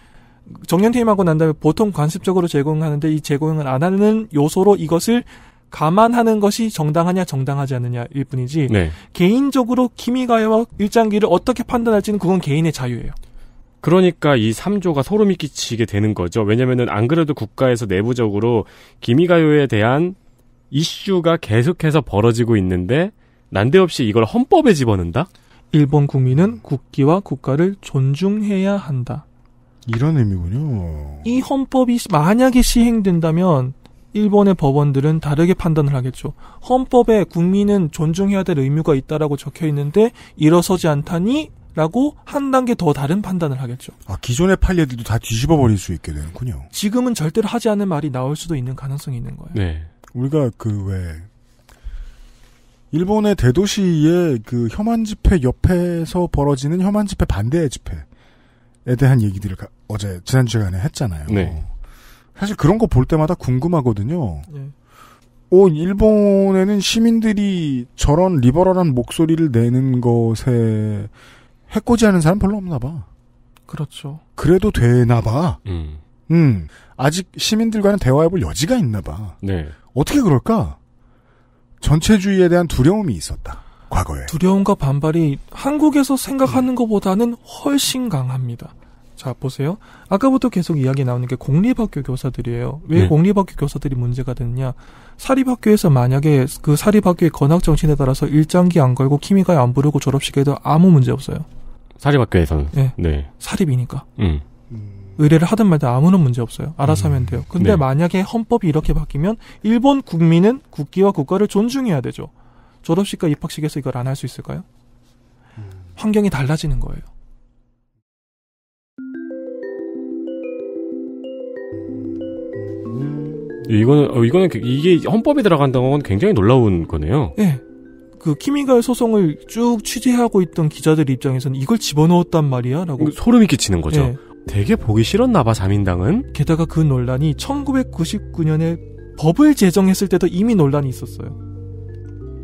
정년퇴임하고 난 다음에 보통 관습적으로 제공하는데 이 제공을 안 하는 요소로 이것을 감안하는 것이 정당하냐 정당하지 않느냐일 뿐이지 네. 개인적으로 김희가와 일장기를 어떻게 판단할지는 그건 개인의 자유예요. 그러니까 이 3조가 소름이 끼치게 되는 거죠. 왜냐면은 안 그래도 국가에서 내부적으로 김희가요에 대한 이슈가 계속해서 벌어지고 있는데 난데없이 이걸 헌법에 집어넣는다? 일본 국민은 국기와 국가를 존중해야 한다. 이런 의미군요. 이 헌법이 만약에 시행된다면 일본의 법원들은 다르게 판단을 하겠죠. 헌법에 국민은 존중해야 될 의무가 있다라고 적혀 있는데 일어서지 않다니 라고 한 단계 더 다른 판단을 하겠죠. 아, 기존의 판례들도 다 뒤집어 버릴 수 있게 되는군요. 지금은 절대로 하지 않은 말이 나올 수도 있는 가능성이 있는 거예요. 네. 우리가 그 왜 일본의 대도시의 그 혐한 집회 옆에서 벌어지는 혐한 집회 반대의 집회. 에 대한 얘기들을 어제 지난 주간에 했잖아요. 네. 사실 그런 거 볼 때마다 궁금하거든요. 네. 오, 일본에는 시민들이 저런 리버럴한 목소리를 내는 것에 해코지하는 사람 별로 없나 봐. 그렇죠. 그래도 되나 봐. 음. 음. 아직 시민들과는 대화해볼 여지가 있나 봐. 네. 어떻게 그럴까? 전체주의에 대한 두려움이 있었다. 과거에. 두려움과 반발이 한국에서 생각하는 음. 것보다는 훨씬 강합니다. 자, 보세요. 아까부터 계속 이야기 나오는 게 공립학교 교사들이에요. 왜 네. 공립학교 교사들이 문제가 되느냐. 사립학교에서 만약에 그 사립학교의 건학정신에 따라서 일장기 안 걸고 키미가에 안 부르고 졸업식에도 아무 문제 없어요. 사립학교에서는? 네. 네. 사립이니까. 음. 음. 의뢰를 하든 말든 아무런 문제 없어요. 알아서 하면 음. 돼요. 근데 네. 만약에 헌법이 이렇게 바뀌면 일본 국민은 국기와 국가를 존중해야 되죠. 졸업식과 입학식에서 이걸 안 할 수 있을까요? 음. 환경이 달라지는 거예요. 음. 이거는 어, 이거는 그, 이게 헌법에 들어간다는 건 굉장히 놀라운 거네요. 네. 그 키미가의 소송을 쭉 취재하고 있던 기자들 입장에서는 이걸 집어넣었단 말이야라고 음, 소름이 끼치는 거죠. 네. 되게 보기 싫었나 봐 자민당은. 게다가 그 논란이 1999년에 법을 제정했을 때도 이미 논란이 있었어요.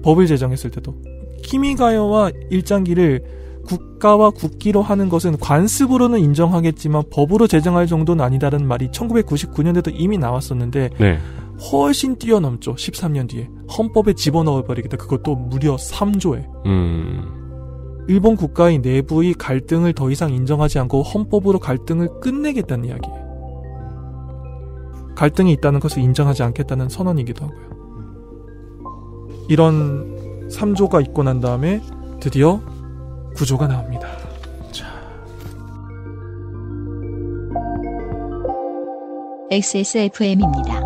법을 제정했을 때도 키미가요와 일장기를 국가와 국기로 하는 것은 관습으로는 인정하겠지만 법으로 제정할 정도는 아니다라는 말이 1999년에도 이미 나왔었는데 네. 훨씬 뛰어넘죠. 13년 뒤에 헌법에 집어넣어버리겠다. 그것도 무려 3조에. 음. 일본 국가의 내부의 갈등을 더 이상 인정하지 않고 헌법으로 갈등을 끝내겠다는 이야기예 갈등이 있다는 것을 인정하지 않겠다는 선언이기도 하고요. 이런 3조가 있고 난 다음에 드디어 9조가 나옵니다. 자. XSFM입니다.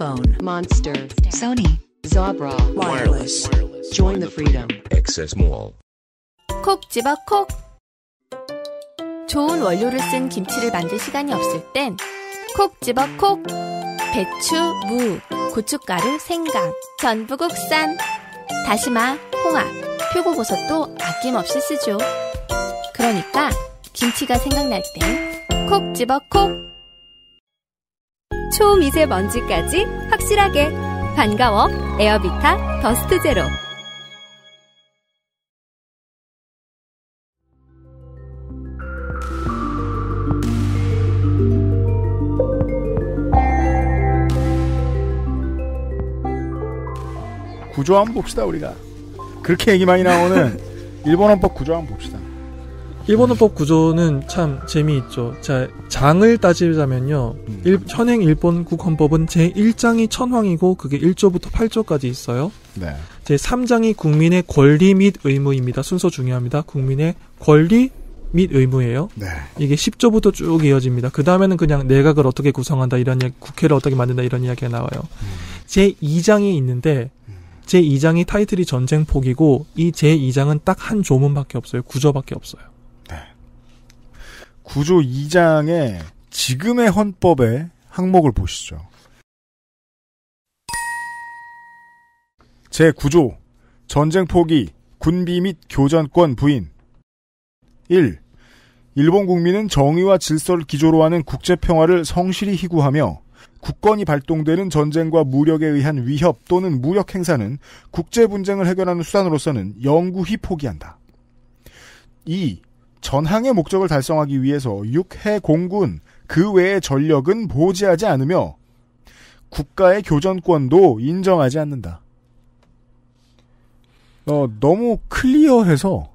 phone, Monster, Sony, Zabra, Wireless. Join the freedom. Access Mall. 콕 집어 콕. 좋은 원료를 쓴 김치를 만들 시간이 없을 땐 콕 집어 콕. 배추, 무, 고춧가루, 생강, 전부 국산. 다시마, 홍합, 표고버섯도 아낌없이 쓰죠. 그러니까 김치가 생각날 땐콕 집어 콕. 초미세먼지까지 확실하게 반가워 에어비타 더스트 제로 구조 한번 봅시다 우리가 그렇게 얘기 많이 나오는 일본 헌법 구조 한번 봅시다 일본어법 구조는 참 재미있죠. 자, 장을 따지자면요. 음. 일, 현행 일본국 헌법은 제1장이 천황이고 그게 1조부터 8조까지 있어요. 네. 제3장이 국민의 권리 및 의무입니다. 순서 중요합니다. 국민의 권리 및 의무예요. 네. 이게 10조부터 쭉 이어집니다. 그 다음에는 그냥 내각을 어떻게 구성한다 이런 이야기, 국회를 어떻게 만든다 이런 이야기가 나와요. 음. 제2장이 있는데 음. 제2장이 타이틀이 전쟁폭이고 이 제2장은 딱 한 조문밖에 없어요. 구조밖에 없어요. 구조 2장의 지금의 헌법의 항목을 보시죠. 제9조 전쟁 포기 군비 및 교전권 부인 1. 일본 국민은 정의와 질서를 기조로 하는 국제 평화를 성실히 희구하며 국권이 발동되는 전쟁과 무력에 의한 위협 또는 무력 행사는 국제 분쟁을 해결하는 수단으로서는 영구히 포기한다. 2. 전항의 목적을 달성하기 위해서 육해 공군 그 외의 전력은 보지하지 않으며 국가의 교전권도 인정하지 않는다. 어, 너무 클리어해서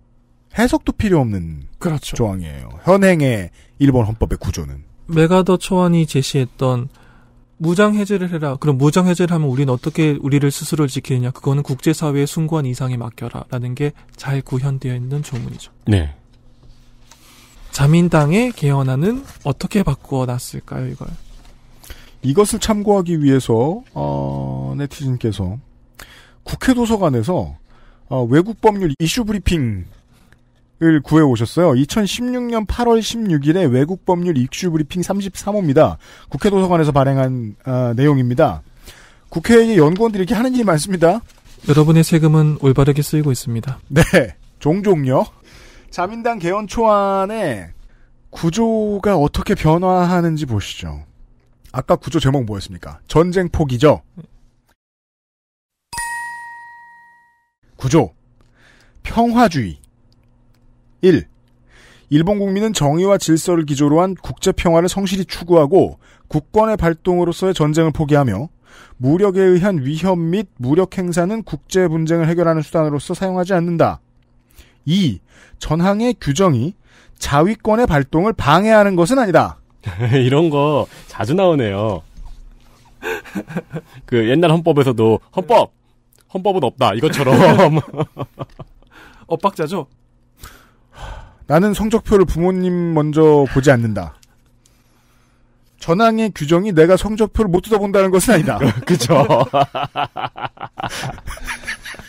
해석도 필요 없는 그렇죠. 조항이에요. 현행의 일본 헌법의 구조는 메가더 초안이 제시했던 무장 해제를 해라. 그럼 무장 해제를 하면 우리는 어떻게 우리를 스스로 지키느냐? 그거는 국제사회의 순고한 이상에 맡겨라라는 게 잘 구현되어 있는 조문이죠. 네. 자민당의 개헌안은 어떻게 바꾸어 놨을까요, 이걸? 이것을 참고하기 위해서 어, 네티즌께서 국회 도서관에서 어, 외국 법률 이슈 브리핑을 구해 오셨어요. 2016년 8월 16일에 외국 법률 이슈 브리핑 33호입니다. 국회 도서관에서 발행한 어, 내용입니다. 국회의 연구원들이 이렇게 하는 일이 많습니다. 여러분의 세금은 올바르게 쓰이고 있습니다. 네, 종종요. 자민당 개헌 초안의 구조가 어떻게 변화하는지 보시죠. 아까 구조 제목 뭐였습니까? 전쟁 포기죠. 구조 평화주의 1. 일본 국민은 정의와 질서를 기조로 한 국제 평화를 성실히 추구하고 국권의 발동으로서의 전쟁을 포기하며 무력에 의한 위협 및 무력 행사는 국제 분쟁을 해결하는 수단으로서 사용하지 않는다. 2. 전항의 규정이 자위권의 발동을 방해하는 것은 아니다. 이런 거 자주 나오네요. 그 옛날 헌법에서도 헌법 헌법은 없다 이것처럼 엇박자죠. 나는 성적표를 부모님 먼저 보지 않는다. 전항의 규정이 내가 성적표를 못 뜯어본다는 것은 아니다. 그쵸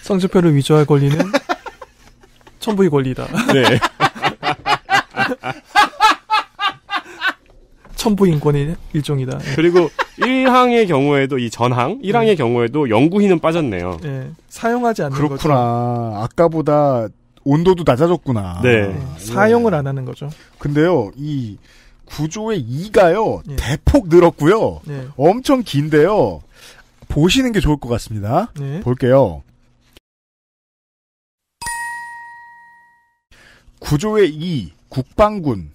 성적표를 위조할 권리는 천부의 권리다. 네. 천부인권의 일종이다. 예. 그리고 1항의 경우에도 이 전항 1항의 네. 음. 경우에도 연구희는 빠졌네요. 네. 사용하지 않는 그렇구나. 거죠. 그렇구나. 아까보다 온도도 낮아졌구나. 네. 네. 사용을 안 하는 거죠. 근데요. 이 구조의 2가요. 대폭 늘었고요. 엄청 긴데요. 보시는 게 좋을 것 같습니다. 볼게요. 구조의 2 국방군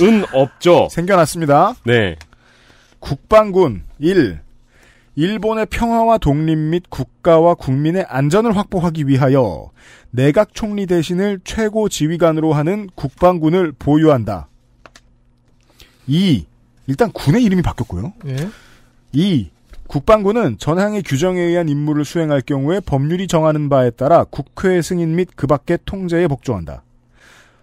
은 없죠. 생겨났습니다. 네. 국방군 1. 일본의 평화와 독립 및 국가와 국민의 안전을 확보하기 위하여 내각 총리 대신을 최고 지휘관으로 하는 국방군을 보유한다. 2. 일단 군의 이름이 바뀌었고요. 예. 2. 국방군은 전항의 규정에 의한 임무를 수행할 경우에 법률이 정하는 바에 따라 국회 승인 및 그 밖의 통제에 복종한다.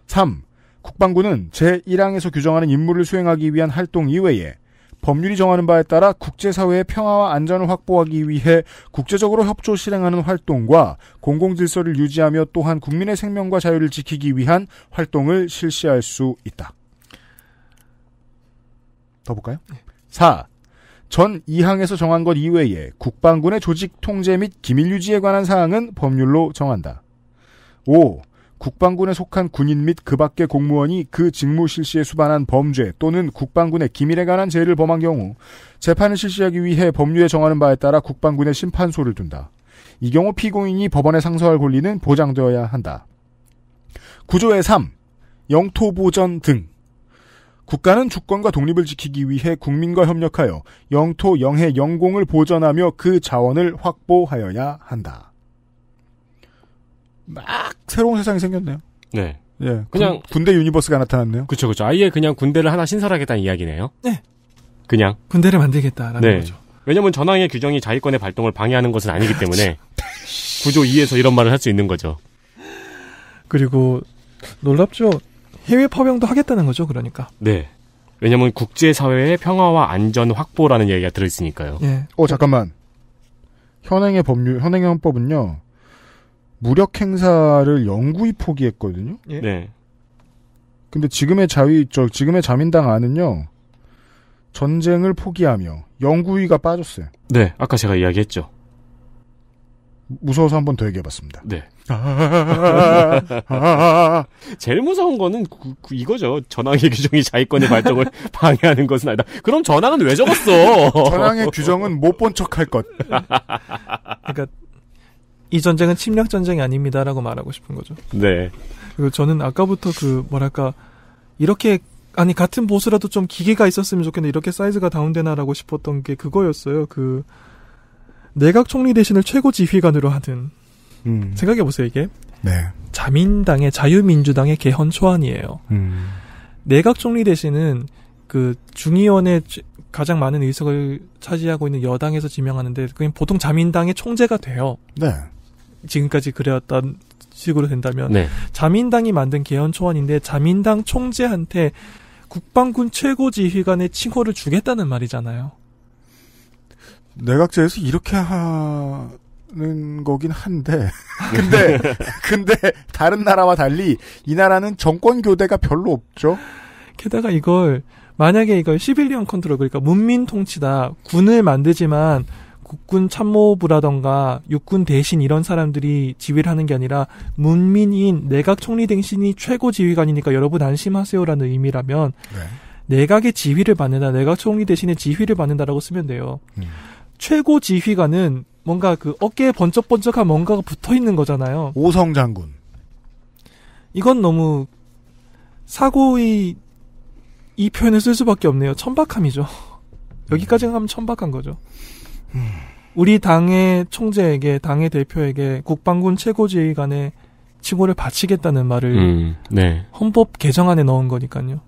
3. 국방부는 제1항에서 규정하는 임무를 수행하기 위한 활동 이외에 법률이 정하는 바에 따라 국제사회의 평화와 안전을 확보하기 위해 국제적으로 협조 실행하는 활동과 공공질서를 유지하며 또한 국민의 생명과 자유를 지키기 위한 활동을 실시할 수 있다. 더 볼까요? 4. 전 2항에서 정한 것 이외에 국방군의 조직 통제 및 기밀 유지에 관한 사항은 법률로 정한다. 5. 국방군에 속한 군인 및 그 밖의 공무원이 그 직무 실시에 수반한 범죄 또는 국방군의 기밀에 관한 죄를 범한 경우 재판을 실시하기 위해 법률에 정하는 바에 따라 국방군의 심판소를 둔다. 이 경우 피고인이 법원에 상소할 권리는 보장되어야 한다. 구조의 3. 영토 보전 등 국가는 주권과 독립을 지키기 위해 국민과 협력하여 영토, 영해, 영공을 보전하며 그 자원을 확보하여야 한다. 막 새로운 세상이 생겼네요. 네. 예. 그냥 군대 유니버스가 나타났네요. 그렇죠, 그렇죠. 아예 그냥 군대를 하나 신설하겠다는 이야기네요. 네. 그냥 군대를 만들겠다라는 네. 거죠. 왜냐면 전항의 규정이 자위권의 발동을 방해하는 것은 아니기 때문에 구조 2에서 이런 말을 할 수 있는 거죠. 그리고 놀랍죠. 해외 파병도 하겠다는 거죠, 그러니까. 네. 왜냐면 국제 사회의 평화와 안전 확보라는 얘기가 들어 있으니까요. 예. 어 잠깐만. 현행의 법률, 현행의 헌법은요. 무력 행사를 영구히 포기했거든요. 예? 네. 근데 지금의 자위 저 지금의 자민당 안은요. 전쟁을 포기하며 영구위가 빠졌어요. 네, 아까 제가 이야기했죠. 무서워서 한 번 더 얘기해봤습니다. 네. 제일 무서운 거는 구, 그, 구, 그, 이거죠. 전항의 규정이 자위권의 발동을 방해하는 것은 아니다. 그럼 전항은 왜 적었어? 전항의 규정은 못 본 척할 것. 그러니까 이 전쟁은 침략 전쟁이 아닙니다라고 말하고 싶은 거죠. 네. 그리고 저는 아까부터 그 뭐랄까 이렇게 아니 같은 보수라도좀 기계가 있었으면 좋겠는데 이렇게 사이즈가 다운되나라고 싶었던 게 그거였어요. 그 내각 총리 대신을 최고 지휘관으로 하든 음. 생각해 보세요 이게 네. 자민당의 자유민주당의 개헌 초안이에요. 음. 내각 총리 대신은 그 중의원의 가장 많은 의석을 차지하고 있는 여당에서 지명하는데 그냥 보통 자민당의 총재가 돼요. 네. 지금까지 그래왔던 식으로 된다면 네. 자민당이 만든 개헌 초안인데 자민당 총재한테 국방군 최고지휘관의 칭호를 주겠다는 말이잖아요. 내각제에서 이렇게 하는 거긴 한데 근데 근데 다른 나라와 달리 이 나라는 정권 교대가 별로 없죠. 게다가 이걸 만약에 이걸 시빌리언 컨트롤 그러니까 문민 통치다 군을 만들지만 국군 참모부라던가 육군 대신 이런 사람들이 지휘를 하는 게 아니라 문민인 내각 총리 대신이 최고 지휘관이니까 여러분 안심하세요라는 의미라면 네. 내각의 지휘를 받는다 내각 총리 대신에 지휘를 받는다라고 쓰면 돼요. 음. 최고 지휘관은 뭔가 그 어깨에 번쩍번쩍한 뭔가가 붙어 있는 거잖아요. 오성 장군. 이건 너무 사고의 이 표현을 쓸 수밖에 없네요. 천박함이죠. 여기까지 가면 천박한 거죠. 우리 당의 총재에게 당의 대표에게 국방군 최고지휘 관의칭호를 바치겠다는 말을 음, 네. 헌법 개정안에 넣은 거니까요.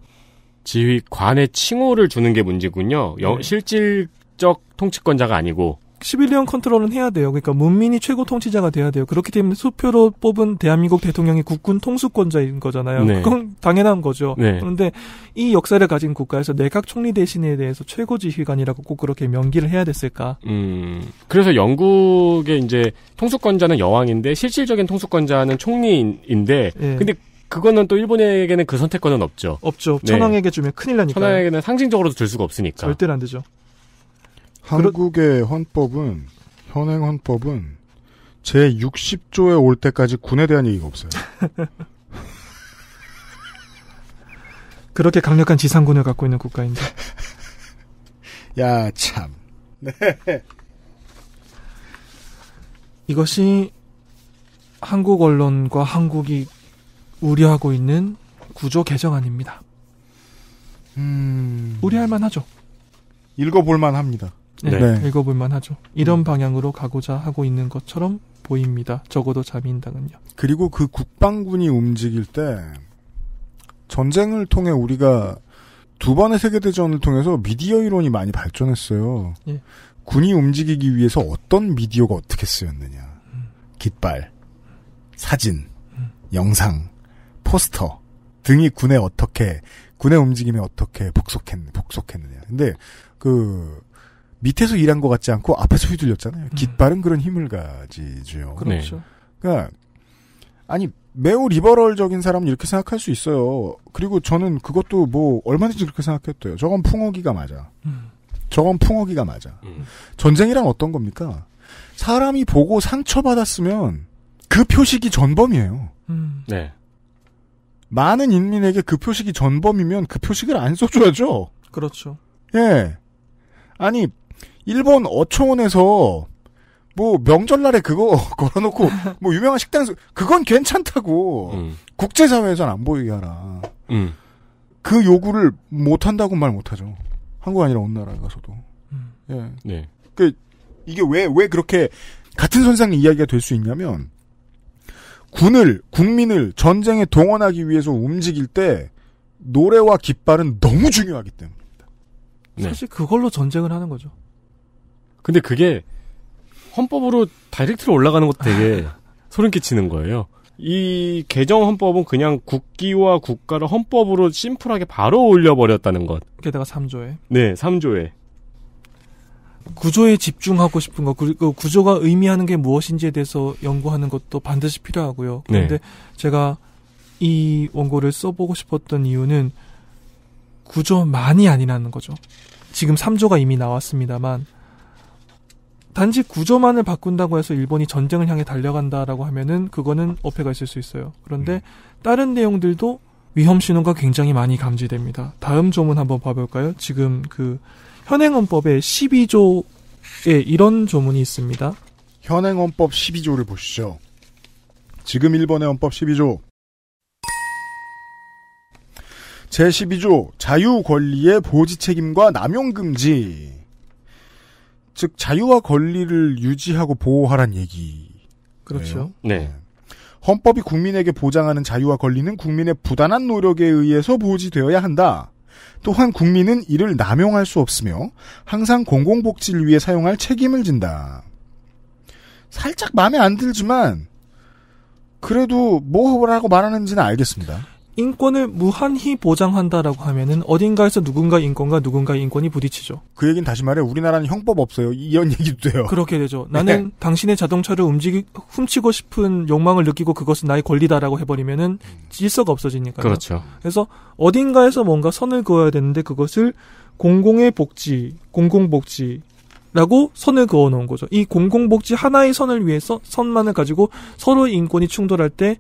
지휘관의 칭호를 주는 게 문제군요. 네. 실질적 통치권자가 아니고 시빌리언 컨트롤은 해야 돼요. 그러니까 문민이 최고 통치자가 돼야 돼요. 그렇기 때문에 수표로 뽑은 대한민국 대통령이 국군 통수권자인 거잖아요. 네. 그건 당연한 거죠. 네. 그런데 이 역사를 가진 국가에서 내각 총리 대신에 대해서 최고 지휘관이라고 꼭 그렇게 명기를 해야 됐을까? 음. 그래서 영국의 이제 통수권자는 여왕인데 실질적인 통수권자는 총리인데 네. 근데 그거는 또 일본에게는 그 선택권은 없죠. 없죠. 네. 천황에게 주면 큰일 나니까. 천황에게는 상징적으로도 들 수가 없으니까. 절대안 되죠. 한국의 헌법은 현행 헌법은 제 60조에 올 때까지 군에 대한 얘기가 없어요. 그렇게 강력한 지상군을 갖고 있는 국가인데. 야, 참. 네. 이것이 한국 언론과 한국이 우려하고 있는 구조 개정안입니다. 음. 우려할 만하죠. 읽어볼 만합니다. 네. 네. 읽어볼 만하죠. 이런 음. 방향으로 가고자 하고 있는 것처럼 보입니다. 적어도 자민당은요. 그리고 그 국방군이 움직일 때 전쟁을 통해 우리가 두 번의 세계대전을 통해서 미디어 이론이 많이 발전했어요. 예. 군이 움직이기 위해서 어떤 미디어가 어떻게 쓰였느냐. 음. 깃발, 사진, 음. 영상, 포스터 등이 군에 어떻게, 군의 움직임에 어떻게 복속했, 복속했느냐. 근데 그 밑에서 일한 것 같지 않고 앞에서 휘둘렸잖아요. 음. 깃발은 그런 힘을 가지죠. 그렇죠. 네. 그러니까 아니 매우 리버럴적인 사람은 이렇게 생각할 수 있어요. 그리고 저는 그것도 뭐 얼마든지 그렇게 생각했대요. 저건 풍어기가 맞아. 음. 저건 풍어기가 맞아. 음. 전쟁이란 어떤 겁니까? 사람이 보고 상처받았으면 그 표식이 전범이에요. 네. 많은 인민에게 그 표식이 전범이면 그 표식을 안 써줘야죠. 그렇죠. 예. 아니 일본 어촌에서 뭐 명절날에 그거 걸어놓고 뭐 유명한 식당에서 그건 괜찮다고 음. 국제사회에선 안 보이게 하라. 음. 그 요구를 못 한다고 말 못하죠. 한국 아니라 온 나라에 가서도. 음. 예. 네. 그 이게 왜왜 왜 그렇게 같은 선상의 이야기가 될 수 있냐면 군을 국민을 전쟁에 동원하기 위해서 움직일 때 노래와 깃발은 너무 중요하기 때문입니다. 네. 사실 그걸로 전쟁을 하는 거죠. 근데 그게 헌법으로 다이렉트로 올라가는 것도 되게 소름 끼치는 거예요. 이 개정 헌법은 그냥 국기와 국가를 헌법으로 심플하게 바로 올려버렸다는 것. 게다가 3조에. 네, 3조에. 구조에 집중하고 싶은 것, 그리고 구조가 의미하는 게 무엇인지에 대해서 연구하는 것도 반드시 필요하고요. 네. 그런데 네. 제가 이 원고를 써보고 싶었던 이유는 구조만이 아니라는 거죠. 지금 3조가 이미 나왔습니다만 단지 구조만을 바꾼다고 해서 일본이 전쟁을 향해 달려간다라고 하면은 그거는 어폐가 있을 수 있어요. 그런데 음. 다른 내용들도 위험 신호가 굉장히 많이 감지됩니다. 다음 조문 한번 봐볼까요? 지금 그 현행헌법의 12조에 이런 조문이 있습니다. 현행헌법 12조를 보시죠. 지금 일본의 헌법 12조. 제12조 자유권리의 보지 책임과 남용 금지. 즉 자유와 권리를 유지하고 보호하란 얘기. 그렇죠. 네. 네. 헌법이 국민에게 보장하는 자유와 권리는 국민의 부단한 노력에 의해서 보호되어야 한다. 또한 국민은 이를 남용할 수 없으며 항상 공공복지를 위해 사용할 책임을 진다. 살짝 마음에 안 들지만 그래도 뭐라고 말하는지는 알겠습니다. 인권을 무한히 보장한다라고 하면은 어딘가에서 누군가 인권과 누군가 인권이 부딪히죠. 그 얘기는 다시 말해 우리나라는 형법 없어요. 이런 얘기도 돼요. 그렇게 되죠. 나는 네. 당신의 자동차를 움직이 훔치고 싶은 욕망을 느끼고 그것은 나의 권리다라고 해버리면은 질서가 없어지니까요. 그렇죠. 그래서 어딘가에서 뭔가 선을 그어야 되는데 그것을 공공의 복지, 공공복지 라고 선을 그어 놓은 거죠. 이 공공복지 하나의 선을 위해서 선만을 가지고 서로 인권이 충돌할 때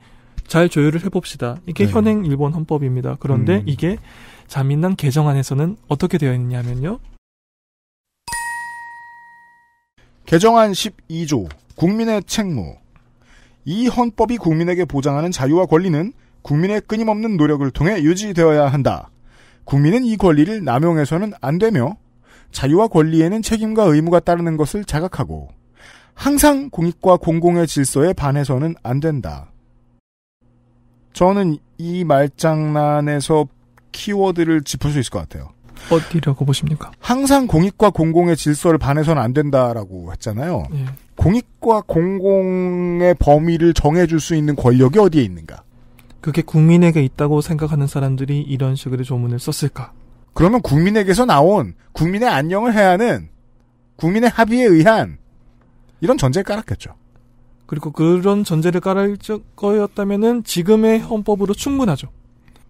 잘 조율을 해봅시다. 이게 네. 현행 일본 헌법입니다. 그런데 음. 이게 자민당 개정안에서는 어떻게 되어 있냐면요. 개정안 12조 국민의 책무 이 헌법이 국민에게 보장하는 자유와 권리는 국민의 끊임없는 노력을 통해 유지되어야 한다. 국민은 이 권리를 남용해서는 안 되며 자유와 권리에는 책임과 의무가 따르는 것을 자각하고 항상 공익과 공공의 질서에 반해서는 안 된다. 저는 이 말장난에서 키워드를 짚을 수 있을 것 같아요. 어디라고 보십니까? 항상 공익과 공공의 질서를 반해서는 안 된다라고 했잖아요. 예. 공익과 공공의 범위를 정해줄 수 있는 권력이 어디에 있는가? 그게 국민에게 있다고 생각하는 사람들이 이런 식으로 조문을 썼을까? 그러면 국민에게서 나온 국민의 안녕을 해야 하는 국민의 합의에 의한 이런 전제를 깔았겠죠. 그리고 그런 전제를 깔을 거였다면은 지금의 헌법으로 충분하죠.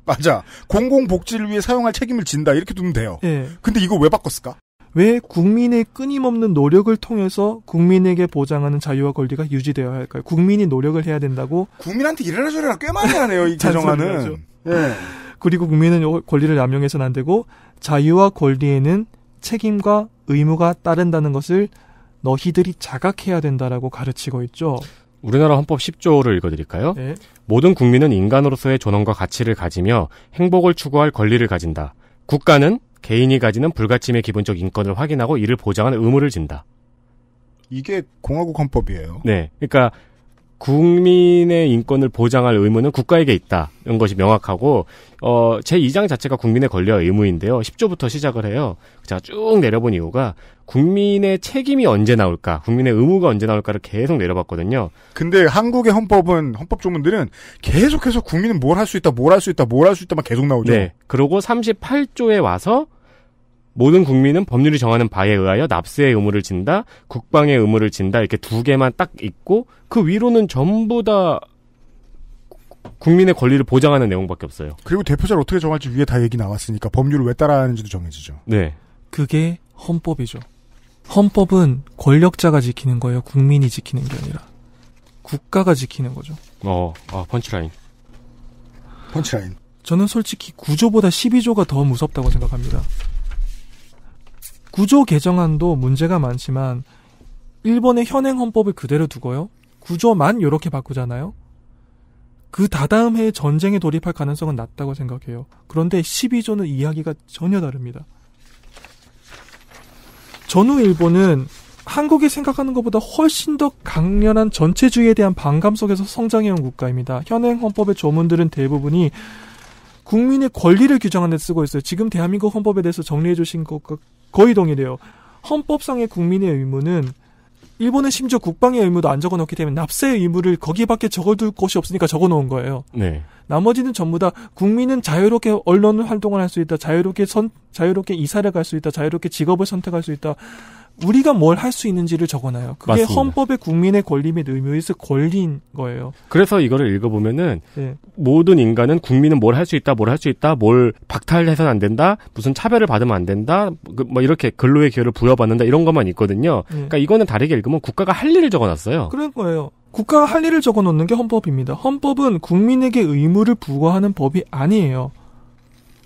맞아. 공공복지를 위해 사용할 책임을 진다. 이렇게 두면 돼요. 예. 근데 이거 왜 바꿨을까? 왜 국민의 끊임없는 노력을 통해서 국민에게 보장하는 자유와 권리가 유지되어야 할까요? 국민이 노력을 해야 된다고? 국민한테 이래라 저래라 꽤 많이 하네요, 이자정하는 예. 그리고 국민은 권리를 남용해서는 안 되고, 자유와 권리에는 책임과 의무가 따른다는 것을 너희들이 자각해야 된다라고 가르치고 있죠. 우리나라 헌법 10조를 읽어드릴까요? 네. 모든 국민은 인간으로서의 존엄과 가치를 가지며 행복을 추구할 권리를 가진다. 국가는 개인이 가지는 불가침의 기본적 인권을 확인하고 이를 보장하는 의무를 진다. 이게 공화국 헌법이에요. 네. 그러니까 국민의 인권을 보장할 의무는 국가에게 있다. 이런 것이 명확하고, 어, 제2장 자체가 국민의 권리와 의무인데요. 10조부터 시작을 해요. 제가 쭉 내려본 이유가, 국민의 책임이 언제 나올까, 국민의 의무가 언제 나올까를 계속 내려봤거든요. 근데 한국의 헌법은, 헌법 조문들은 계속해서 국민은 뭘 할 수 있다, 뭘 할 수 있다, 뭘 할 수 있다 막 계속 나오죠. 네. 그러고 38조에 와서 모든 국민은 법률이 정하는 바에 의하여 납세의 의무를 진다, 국방의 의무를 진다 이렇게 두 개만 딱 있고 그 위로는 전부 다 국민의 권리를 보장하는 내용밖에 없어요. 그리고 대표자를 어떻게 정할지 위에 다 얘기 나왔으니까 법률을 왜 따라하는지도 정해지죠. 네. 그게 헌법이죠. 헌법은 권력자가 지키는 거예요. 국민이 지키는 게 아니라. 국가가 지키는 거죠. 어, 아, 펀치라인. 펀치라인. 저는 솔직히 9조보다 12조가 더 무섭다고 생각합니다. 구조 개정안도 문제가 많지만 일본의 현행 헌법을 그대로 두고요. 구조만 이렇게 바꾸잖아요. 그 다다음 해에 전쟁에 돌입할 가능성은 낮다고 생각해요. 그런데 12조는 이야기가 전혀 다릅니다. 전후 일본은 한국이 생각하는 것보다 훨씬 더 강렬한 전체주의에 대한 반감 속에서 성장해온 국가입니다. 현행 헌법의 조문들은 대부분이 국민의 권리를 규정하는 데 쓰고 있어요. 지금 대한민국 헌법에 대해서 정리해 주신 것과 거의 동일해요. 헌법상의 국민의 의무는 일본은 심지어 국방의 의무도 안 적어놓기 때문에 납세의 의무를 거기밖에 적어둘 곳이 없으니까 적어놓은 거예요. 네. 나머지는 전부 다 국민은 자유롭게 언론 활동을 할 수 있다. 자유롭게 선 자유롭게 이사를 갈 수 있다. 자유롭게 직업을 선택할 수 있다. 우리가 뭘 할 수 있는지를 적어놔요. 그게 맞습니다. 헌법의 국민의 권리 및 의무에서 권리인 거예요. 그래서 이거를 읽어보면은 네. 모든 인간은 국민은 뭘 할 수 있다, 뭘 할 수 있다, 뭘 박탈해서는 안 된다, 무슨 차별을 받으면 안 된다, 그, 뭐 이렇게 근로의 기회를 부여받는다 이런 것만 있거든요. 네. 그러니까 이거는 다르게 읽으면 국가가 할 일을 적어놨어요. 그런 거예요. 국가가 할 일을 적어 놓는 게 헌법입니다. 헌법은 국민에게 의무를 부과하는 법이 아니에요.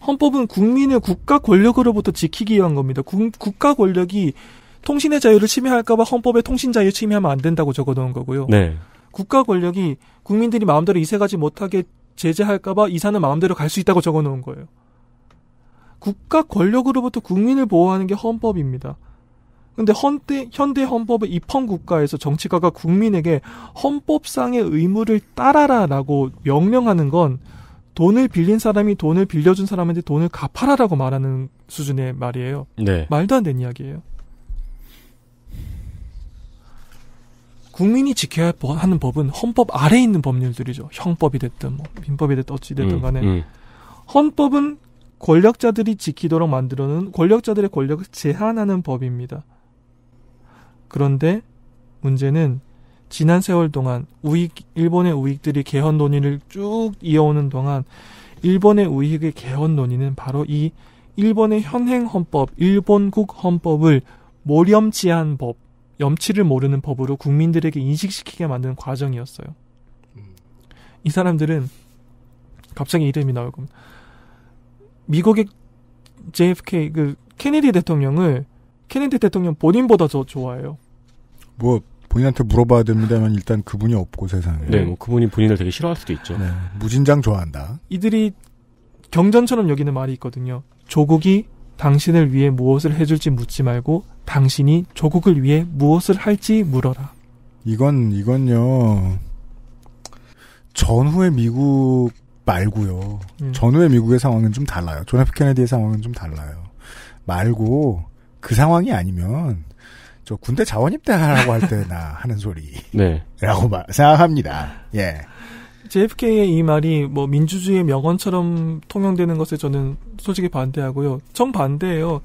헌법은 국민을 국가 권력으로부터 지키기 위한 겁니다. 국, 국가 권력이 통신의 자유를 침해할까봐 헌법에 통신 자유 침해하면 안 된다고 적어 놓은 거고요. 네. 국가 권력이 국민들이 마음대로 이세가지 못하게 제재할까봐 이사는 마음대로 갈 수 있다고 적어 놓은 거예요. 국가 권력으로부터 국민을 보호하는 게 헌법입니다. 근데 헌대, 현대 헌법의 입헌 국가에서 정치가가 국민에게 헌법상의 의무를 따라라라고 명령하는 건 돈을 빌린 사람이 돈을 빌려준 사람한테 돈을 갚아라라고 말하는 수준의 말이에요. 네. 말도 안 되는 이야기예요. 국민이 지켜야 하는 법은 헌법 아래 에 있는 법률들이죠. 형법이 됐든 뭐 민법이 됐든 어찌 됐든 음, 간에 음. 헌법은 권력자들이 지키도록 만들어놓은 권력자들의 권력을 제한하는 법입니다. 그런데 문제는 지난 세월 동안 우익 일본의 우익들이 개헌 논의를 쭉 이어오는 동안 일본의 우익의 개헌 논의는 바로 이 일본의 현행 헌법, 일본국 헌법을 모렴치한 법, 염치를 모르는 법으로 국민들에게 인식시키게 만드는 과정이었어요. 이 사람들은 갑자기 이름이 나오고 미국의 JFK 그 케네디 대통령을 케네디 대통령 본인보다 더 좋아해요. 뭐 본인한테 물어봐야 됩니다만 일단 그분이 없고 세상에. 네, 뭐 그분이 본인을 되게 싫어할 수도 있죠. 네, 무진장 좋아한다. 이들이 경전처럼 여기는 말이 있거든요. 조국이 당신을 위해 무엇을 해줄지 묻지 말고 당신이 조국을 위해 무엇을 할지 물어라. 이건 이건요. 전후의 미국 말고요. 음. 전후의 미국의 상황은 좀 달라요. 존 F 케네디의 상황은 좀 달라요. 말고 그 상황이 아니면 저 군대 자원 입대라고 할때나 하는 소리라고 네. 생각합니다. 예. JFK의 이 말이 뭐 민주주의의 명언처럼 통용되는 것에 저는 솔직히 반대하고요. 정반대예요.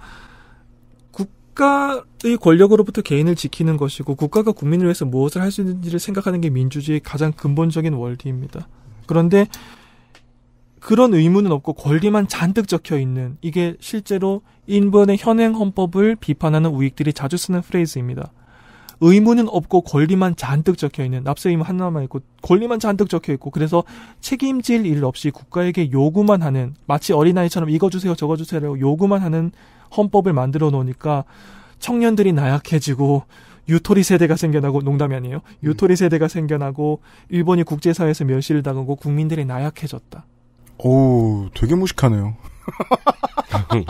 국가의 권력으로부터 개인을 지키는 것이고 국가가 국민을 위해서 무엇을 할 수 있는지를 생각하는 게 민주주의의 가장 근본적인 월드입니다 그런데 그런 의무는 없고 권리만 잔뜩 적혀 있는 이게 실제로 인본의 현행 헌법을 비판하는 우익들이 자주 쓰는 프레이즈입니다. 의무는 없고 권리만 잔뜩 적혀 있는 납세 의무 하나만 있고 권리만 잔뜩 적혀 있고 그래서 책임질 일 없이 국가에게 요구만 하는 마치 어린아이처럼 이거 주세요 저거 주세요 요구만 하는 헌법을 만들어 놓으니까 청년들이 나약해지고 유토리 세대가 생겨나고 농담이 아니에요. 유토리 세대가 생겨나고 일본이 국제사회에서 멸시를 당하고 국민들이 나약해졌다. 오, 되게 무식하네요.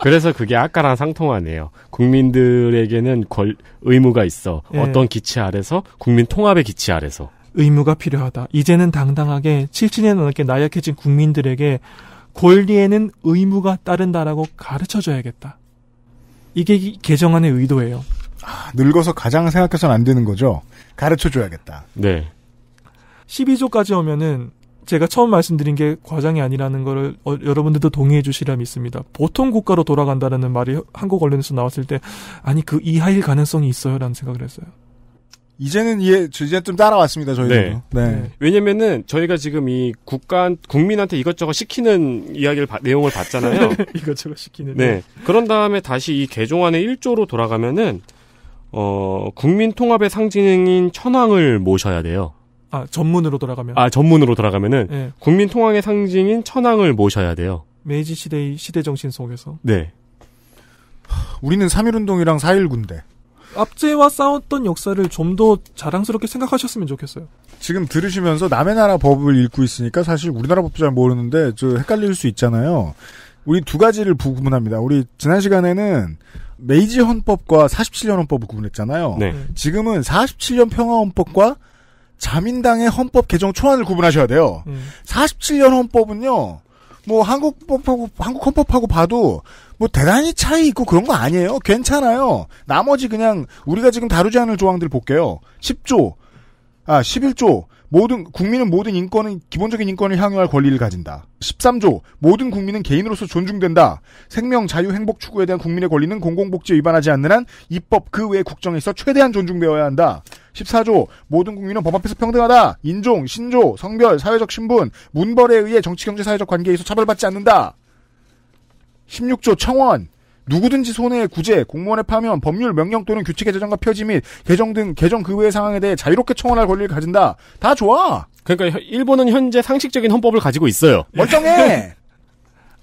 그래서 그게 아까랑 상통하네요. 국민들에게는 권, 의무가 있어. 예. 어떤 기치 아래서 국민 통합의 기치 아래서 의무가 필요하다. 이제는 당당하게 7년 넘게 나약해진 국민들에게 권리에는 의무가 따른다라고 가르쳐줘야겠다. 이게 개정안의 의도예요. 아, 늙어서 가장 생각해서는 안 되는 거죠. 가르쳐줘야겠다. 네. 12조까지 오면은 제가 처음 말씀드린 게 과장이 아니라는 거를 어, 여러분들도 동의해 주시라 믿습니다. 보통 국가로 돌아간다라는 말이 한국 언론에서 나왔을 때 아니 그 이하일 가능성이 있어요라는 생각을 했어요. 이제는 이해 이제 좀 따라왔습니다 저희는 네. 네. 네. 왜냐면은 저희가 지금 이 국가 국민한테 이것저것 시키는 이야기를 바, 내용을 봤잖아요. 이것저것 시키는. 네. 그런 다음에 다시 이 개종안의 1조로 돌아가면은 어 국민 통합의 상징인 천황을 모셔야 돼요. 아 전문으로 돌아가면 아 전문으로 돌아가면은 네. 국민 통항의 상징인 천황을 모셔야 돼요. 메이지 시대의 시대 정신 속에서. 네. 우리는 3.1운동이랑 4.1군대. 압제와 싸웠던 역사를 좀 더 자랑스럽게 생각하셨으면 좋겠어요. 지금 들으시면서 남의 나라 법을 읽고 있으니까 사실 우리나라 법도 잘 모르는데 저 헷갈릴 수 있잖아요. 우리 두 가지를 구분합니다. 우리 지난 시간에는 메이지 헌법과 47년 헌법을 구분했잖아요. 네. 네. 지금은 47년 평화 헌법과 자민당의 헌법 개정 초안을 구분하셔야 돼요. 음. 47년 헌법은요. 뭐 한국 법하고 한국 헌법하고 봐도 뭐 대단히 차이 있고 그런 거 아니에요. 괜찮아요. 나머지 그냥 우리가 지금 다루지 않을 조항들 볼게요. 10조, 아 11조 모든 국민은 모든 인권은 기본적인 인권을 향유할 권리를 가진다. 13조 모든 국민은 개인으로서 존중된다. 생명, 자유, 행복 추구에 대한 국민의 권리는 공공복지에 위반하지 않는 한 입법 그 외 국정에 서 최대한 존중되어야 한다. 14조 모든 국민은 법 앞에서 평등하다. 인종, 신조, 성별, 사회적 신분, 문벌에 의해 정치, 경제, 사회적 관계에서 차별받지 않는다. 16조 청원 누구든지 손해, 구제, 공무원의 파면, 법률, 명령 또는 규칙의 제정과 표지 및 개정 등 개정 그 외의 상황에 대해 자유롭게 청원할 권리를 가진다. 다 좋아. 그러니까 일본은 현재 상식적인 헌법을 가지고 있어요. 멀쩡해.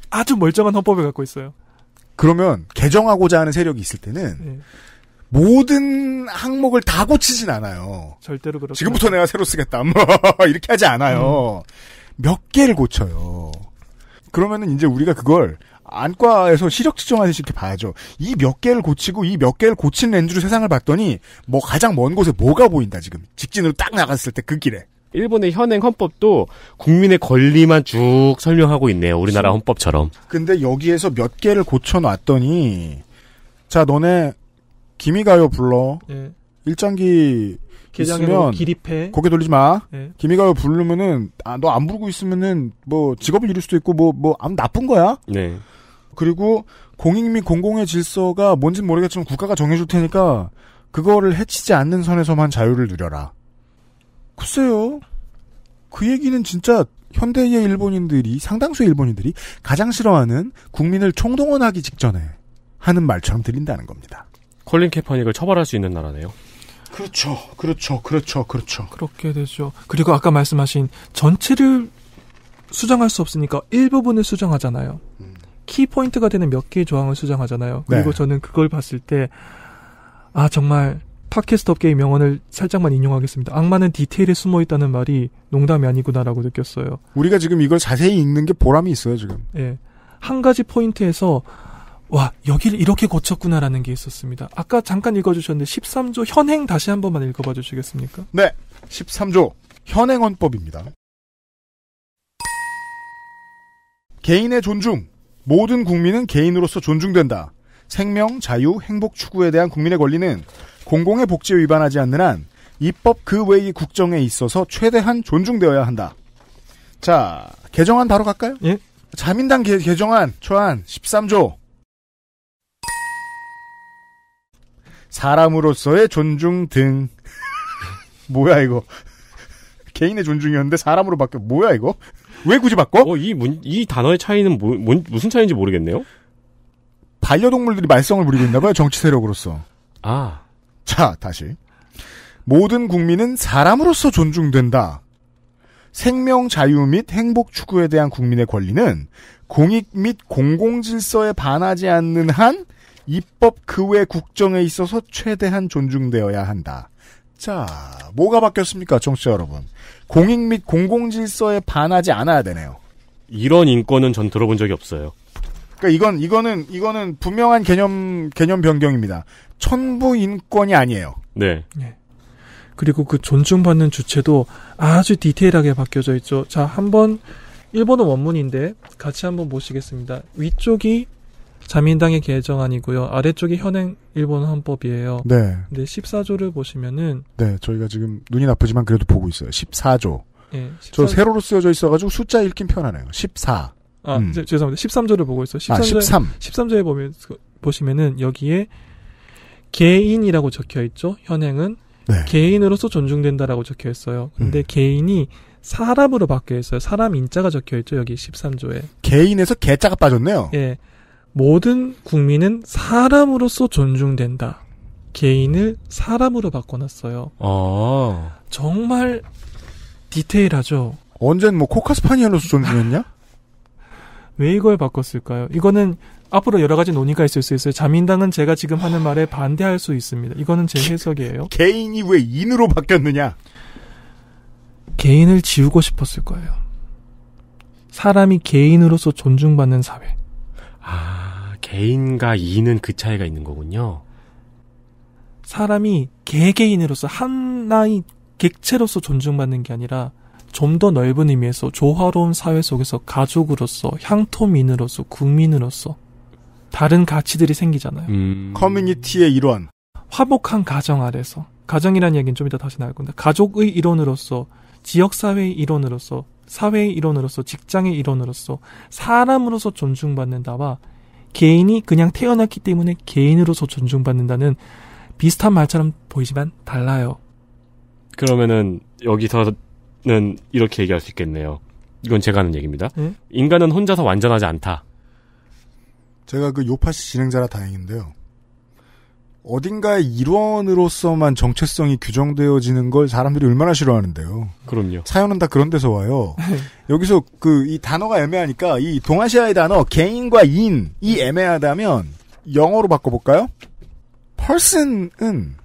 아주 멀쩡한 헌법을 갖고 있어요. 그러면 개정하고자 하는 세력이 있을 때는 네. 모든 항목을 다 고치진 않아요. 절대로 그렇죠. 지금부터 내가 새로 쓰겠다. 뭐 이렇게 하지 않아요. 음. 몇 개를 고쳐요. 그러면은 이제 우리가 그걸 안과에서 시력 측정하듯이 이렇게 봐야죠. 이 몇 개를 고치고 이 몇 개를 고친 렌즈로 세상을 봤더니 뭐 가장 먼 곳에 뭐가 보인다 지금 직진으로 딱 나갔을 때 그 길에. 일본의 현행 헌법도 국민의 권리만 쭉 설명하고 있네요. 우리나라 헌법처럼. 근데 여기에서 몇 개를 고쳐놨더니 자 너네 김이가요 불러. 네. 일장기 있으면 뭐 기립해. 고개 돌리지 마. 네. 예. 김이가요 부르면은 아, 너 안 부르고 있으면은 뭐 직업을 잃을 수도 있고 뭐뭐 뭐, 뭐 나쁜 거야. 네. 그리고 공익 및 공공의 질서가 뭔진 모르겠지만 국가가 정해줄 테니까 그거를 해치지 않는 선에서만 자유를 누려라. 글쎄요. 그 얘기는 진짜 현대의 일본인들이 상당수의 일본인들이 가장 싫어하는 국민을 총동원하기 직전에 하는 말처럼 들린다는 겁니다. 콜린 캐퍼닉을 처벌할 수 있는 나라네요. 그렇죠, 그렇죠, 그렇죠, 그렇죠. 그렇게 되죠. 그리고 아까 말씀하신 전체를 수정할 수 없으니까 일부분을 수정하잖아요. 음. 키포인트가 되는 몇 개의 조항을 수정하잖아요. 네. 그리고 네. 저는 그걸 봤을 때, 아, 정말 팟캐스트 업계의 명언을 살짝만 인용하겠습니다. 악마는 디테일에 숨어 있다는 말이 농담이 아니구나라고 느꼈어요. 우리가 지금 이걸 자세히 읽는 게 보람이 있어요, 지금. 예. 한 가지 포인트에서 와, 여길 이렇게 고쳤구나라는 게 있었습니다. 아까 잠깐 읽어주셨는데 13조 현행 다시 한 번만 읽어봐 주시겠습니까? 네, 13조 현행헌법입니다. 개인의 존중, 모든 국민은 개인으로서 존중된다. 생명, 자유, 행복 추구에 대한 국민의 권리는 공공의 복지에 위반하지 않는 한 입법 그 외의 국정에 있어서 최대한 존중되어야 한다. 자, 개정안 바로 갈까요? 예. 자민당 개, 개정안 초안 13조. 사람으로서의 존중 등. 뭐야 이거. 개인의 존중이었는데 사람으로 바뀌어. 뭐야 이거? 왜 굳이 바꿔? 어, 이, 문, 이 단어의 차이는 뭐, 뭔, 무슨 차이인지 모르겠네요. 반려동물들이 말썽을 부리고 있나봐요, 정치 세력으로서. 아. 자, 다시. 모든 국민은 사람으로서 존중된다. 생명 자유 및 행복 추구에 대한 국민의 권리는 공익 및 공공 질서에 반하지 않는 한 입법 그 외 국정에 있어서 최대한 존중되어야 한다. 자, 뭐가 바뀌었습니까, 정치 여러분? 공익 및 공공질서에 반하지 않아야 되네요. 이런 인권은 전 들어본 적이 없어요. 그러니까 이건 이거는 이거는 분명한 개념 개념 변경입니다. 천부 인권이 아니에요. 네. 네. 그리고 그 존중받는 주체도 아주 디테일하게 바뀌어져 있죠. 자, 한번 일본어 원문인데 같이 한번 보시겠습니다. 위쪽이 자민당의 개정안이고요. 아래쪽이 현행 일본 헌법이에요. 네. 근데 14조를 보시면은 네, 저희가 지금 눈이 나쁘지만 그래도 보고 있어요. 14조. 예, 1 4저 세로로 쓰여져 있어가지고 숫자 읽긴 편하네요. 14. 아, 음. 죄송합니다. 13조를 보고 있어요. 13조, 아, 13. 13조에 보면, 보시면은 여기에 개인이라고 적혀 있죠. 현행은 네. 개인으로서 존중된다라고 적혀 있어요. 근데 음. 개인이 사람으로 바뀌어 있어요. 사람 인자가 적혀 있죠. 여기 13조에. 개인에서 개자가 빠졌네요. 예. 모든 국민은 사람으로서 존중된다. 개인을 사람으로 바꿔놨어요. 아. 정말 디테일하죠. 언젠 뭐 코카스파니아로서 존중했냐? 왜 이걸 바꿨을까요? 이거는 앞으로 여러 가지 논의가 있을 수 있어요. 자민당은 제가 지금 하는 말에 반대할 수 있습니다. 이거는 제 해석이에요. 개인이 왜 인으로 바뀌었느냐? 개인을 지우고 싶었을 거예요. 사람이 개인으로서 존중받는 사회. 아, 개인과 이는 그 차이가 있는 거군요. 사람이 개개인으로서 하나의 객체로서 존중받는 게 아니라 좀 더 넓은 의미에서 조화로운 사회 속에서 가족으로서 향토민으로서 국민으로서 다른 가치들이 생기잖아요. 음... 커뮤니티의 일원. 화목한 가정 아래서 가정이라는 얘기는 좀 이따 다시 나올 건데 가족의 일원으로서 지역사회의 일원으로서 사회의 일원으로서 직장의 일원으로서 사람으로서 존중받는다와 개인이 그냥 태어났기 때문에 개인으로서 존중받는다는 비슷한 말처럼 보이지만 달라요. 그러면은 여기서는 이렇게 얘기할 수 있겠네요. 이건 제가 하는 얘기입니다. 응? 네? 인간은 혼자서 완전하지 않다. 제가 그 요파 씨 진행자라 다행인데요. 어딘가의 일원으로서만 정체성이 규정되어지는 걸 사람들이 얼마나 싫어하는데요. 그럼요. 사연은 다 그런 데서 와요. 여기서 그 이 단어가 애매하니까 이 동아시아의 단어 개인과 인 이 애매하다면 영어로 바꿔볼까요? person은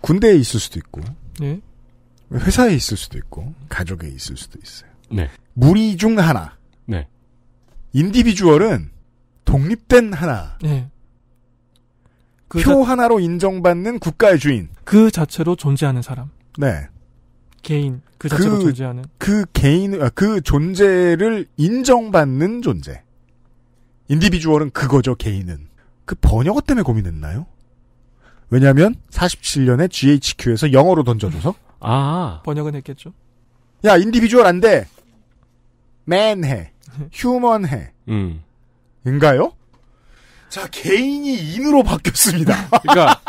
군대에 있을 수도 있고, 네. 회사에 있을 수도 있고, 가족에 있을 수도 있어요. 네. 무리 중 하나. 네. 인디비주얼은 독립된 하나. 네. 그표 자... 하나로 인정받는 국가의 주인. 그 자체로 존재하는 사람. 네. 개인 그 자체로 그, 존재하는 그 개인 아, 그 존재를 인정받는 존재. 인디비주얼은 그거죠 개인은. 그 번역어 때문에 고민했나요? 왜냐하면 47년에 GHQ에서 영어로 던져줘서 아 번역은 했겠죠. 야 인디비주얼 안 돼. 맨해, 휴먼해. 음. 인가요? 자, 개인이 인으로 바뀌었습니다. 그러니까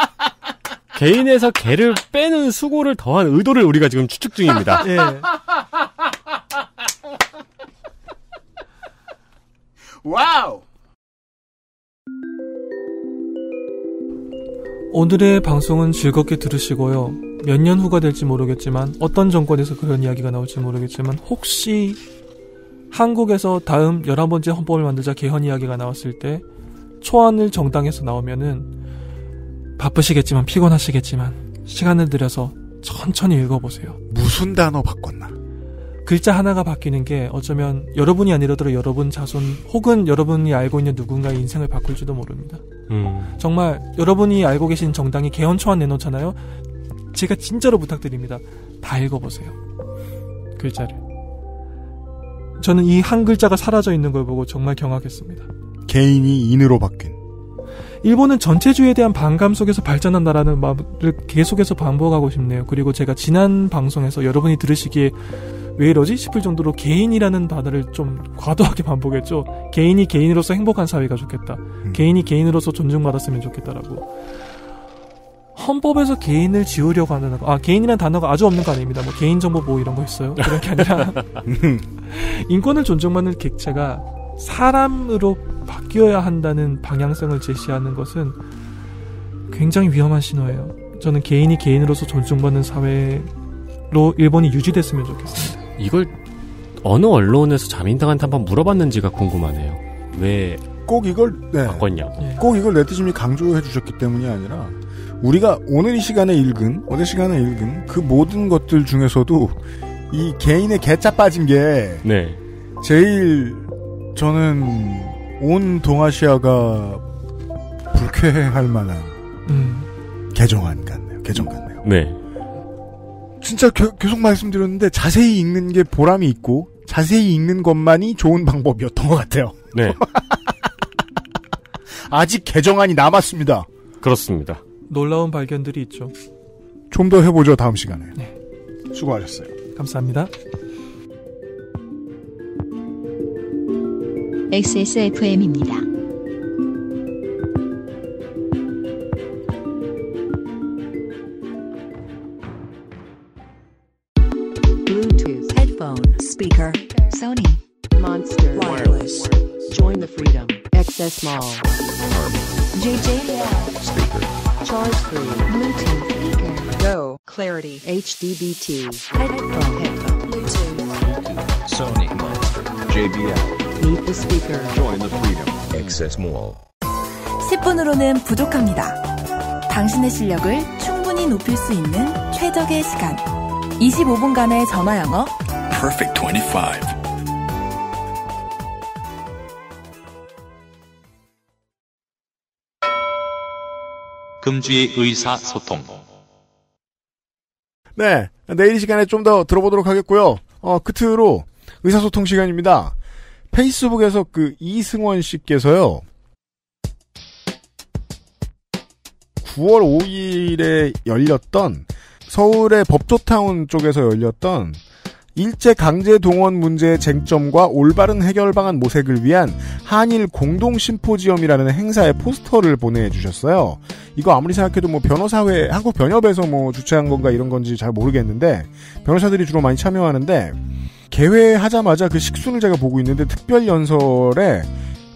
개인에서 개를 빼는 수고를 더한 의도를 우리가 지금 추측 중입니다. 예. 와우! 오늘의 방송은 즐겁게 들으시고요. 몇 년 후가 될지 모르겠지만, 어떤 정권에서 그런 이야기가 나올지 모르겠지만, 혹시 한국에서 다음 11번째 헌법을 만들자 개헌 이야기가 나왔을 때, 초안을 정당에서 나오면은 바쁘시겠지만 피곤하시겠지만 시간을 들여서 천천히 읽어보세요. 무슨 단어 바꿨나? 글자 하나가 바뀌는 게 어쩌면 여러분이 아니라도 여러분 자손 혹은 여러분이 알고 있는 누군가의 인생을 바꿀지도 모릅니다. 음. 정말 여러분이 알고 계신 정당이 개헌 초안 내놓잖아요. 제가 진짜로 부탁드립니다. 다 읽어보세요. 글자를. 저는 이 한 글자가 사라져 있는 걸 보고 정말 경악했습니다. 개인이 인으로 바뀐. 일본은 전체주의에 대한 반감 속에서 발전한나라는 말을 계속해서 반복하고 싶네요. 그리고 제가 지난 방송에서 여러분이 들으시기에 왜 이러지 싶을 정도로 개인이라는 단어를 좀 과도하게 반복했죠. 개인이 개인으로서 행복한 사회가 좋겠다. 음. 개인이 개인으로서 존중받았으면 좋겠다라고. 헌법에서 개인을 지우려고 하는 아 개인이란 단어가 아주 없는 거 아닙니다. 뭐 개인정보 보호 뭐 이런 거 있어요. 그런 게 아니라 인권을 존중받는 객체가 사람으로 바뀌어야 한다는 방향성을 제시하는 것은 굉장히 위험한 신호예요. 저는 개인이 개인으로서 존중받는 사회로 일본이 유지됐으면 좋겠습니다. 이걸 어느 언론에서 자민당한테 한번 물어봤는지가 궁금하네요. 왜 꼭 이걸 네. 바꿨냐고. 네. 꼭 이걸 네티즌이 강조해 주셨기 때문이 아니라 우리가 오늘 이 시간에 읽은 어제 시간에 읽은 그 모든 것들 중에서도 이 개인의 개짜 빠진 게 네. 제일 저는 온 동아시아가 불쾌할 만한 음. 개정안 같네요. 개정 같네요. 네. 진짜 겨, 계속 말씀드렸는데 자세히 읽는 게 보람이 있고 자세히 읽는 것만이 좋은 방법이었던 것 같아요. 네. 아직 개정안이 남았습니다. 그렇습니다. 놀라운 발견들이 있죠. 좀 더 해보죠 다음 시간에. 네. 수고하셨어요. 감사합니다. XSFM입니다. Bluetooth headphone speaker Sony Monster Wireless Join the Freedom XS Mall JJL speaker Charge free Bluetooth speaker Go Clarity HDBT headphone headphone Bluetooth Sony Monster JBL Meet the speaker. Join the freedom. Access Mall. 10분으로는 부족합니다. 당신의 실력을 충분히 높일 수 있는 최적의 시간. 25분간의 전화 영어. Perfect 25. 금주의 의사소통. 네, 내일 이 시간에 좀 더 들어보도록 하겠고요. 어, 끝으로 의사소통 시간입니다. 페이스북에서 그 이승원 씨께서요. 9월 5일에 열렸던 서울의 법조타운 쪽에서 열렸던 일제 강제 동원 문제의 쟁점과 올바른 해결 방안 모색을 위한 한일 공동 심포지엄이라는 행사의 포스터를 보내주셨어요. 이거 아무리 생각해도 뭐 변호사회 한국 변협에서 뭐 주최한 건가 이런 건지 잘 모르겠는데 변호사들이 주로 많이 참여하는데 개회하자마자 그 식순을 제가 보고 있는데 특별 연설에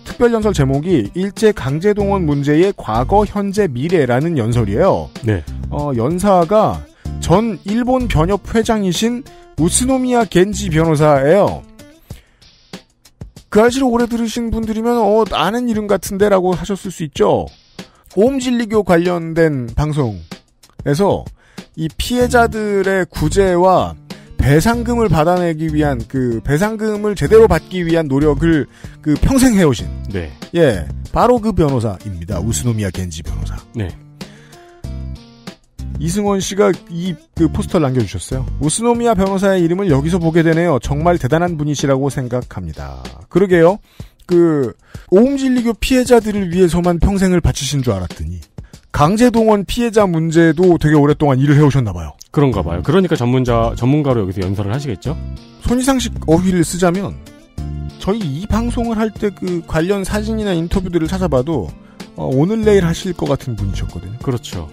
특별 연설 제목이 일제 강제 동원 문제의 과거 현재 미래라는 연설이에요. 네. 어 연사가 전 일본 변협 회장이신 우스노미야 겐지 변호사예요. 그아저씨를 오래 들으신 분들이면 어 아는 이름 같은데라고 하셨을 수 있죠. 오음진리교 관련된 방송에서 이 피해자들의 구제와 배상금을 받아내기 위한 그 배상금을 제대로 받기 위한 노력을 그 평생 해오신 네. 예 바로 그 변호사입니다 우스노미야 겐지 변호사 네 이승원 씨가 이그 포스터를 남겨주셨어요. 우스노미아 변호사의 이름을 여기서 보게 되네요. 정말 대단한 분이시라고 생각합니다. 그러게요. 그 오음진리교 피해자들을 위해서만 평생을 바치신 줄 알았더니 강제동원 피해자 문제도 되게 오랫동안 일을 해오셨나 봐요. 그런가 봐요. 그러니까 전문자 전문가로 여기서 연설을 하시겠죠. 손이상식 어휘를 쓰자면 저희 이 방송을 할 때 그 관련 사진이나 인터뷰들을 찾아봐도 어, 오늘 내일 하실 것 같은 분이셨거든요. 그렇죠.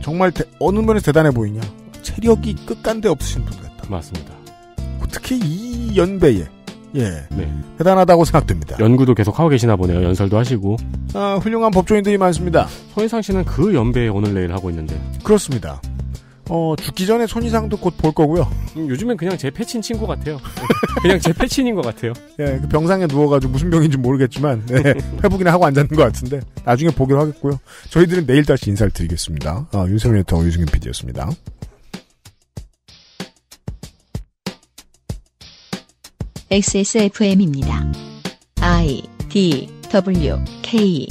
정말 대, 어느 면에서 대단해 보이냐. 체력이 끝간데 없으신 분 같다. 맞습니다. 특히 이 연배에 예. 네. 대단하다고 생각됩니다. 연구도 계속 하고 계시나 보네요. 연설도 하시고. 아, 훌륭한 법조인들이 많습니다. 서인상 씨는 그 연배에 오늘 내일 하고 있는데. 그렇습니다. 어, 죽기 전에 손이상도 곧 볼 거고요. 음, 요즘엔 그냥 제 패친 친구 같아요. 네. 그냥 제 패친인 것 같아요. 예, 그 병상에 누워가지고 무슨 병인지 모르겠지만, 예, 회복이나 하고 앉았는 것 같은데, 나중에 보기로 하겠고요. 저희들은 내일 다시 인사를 드리겠습니다. 아, 윤세민 리터 유승윤 PD였습니다. XSFM입니다. I D W K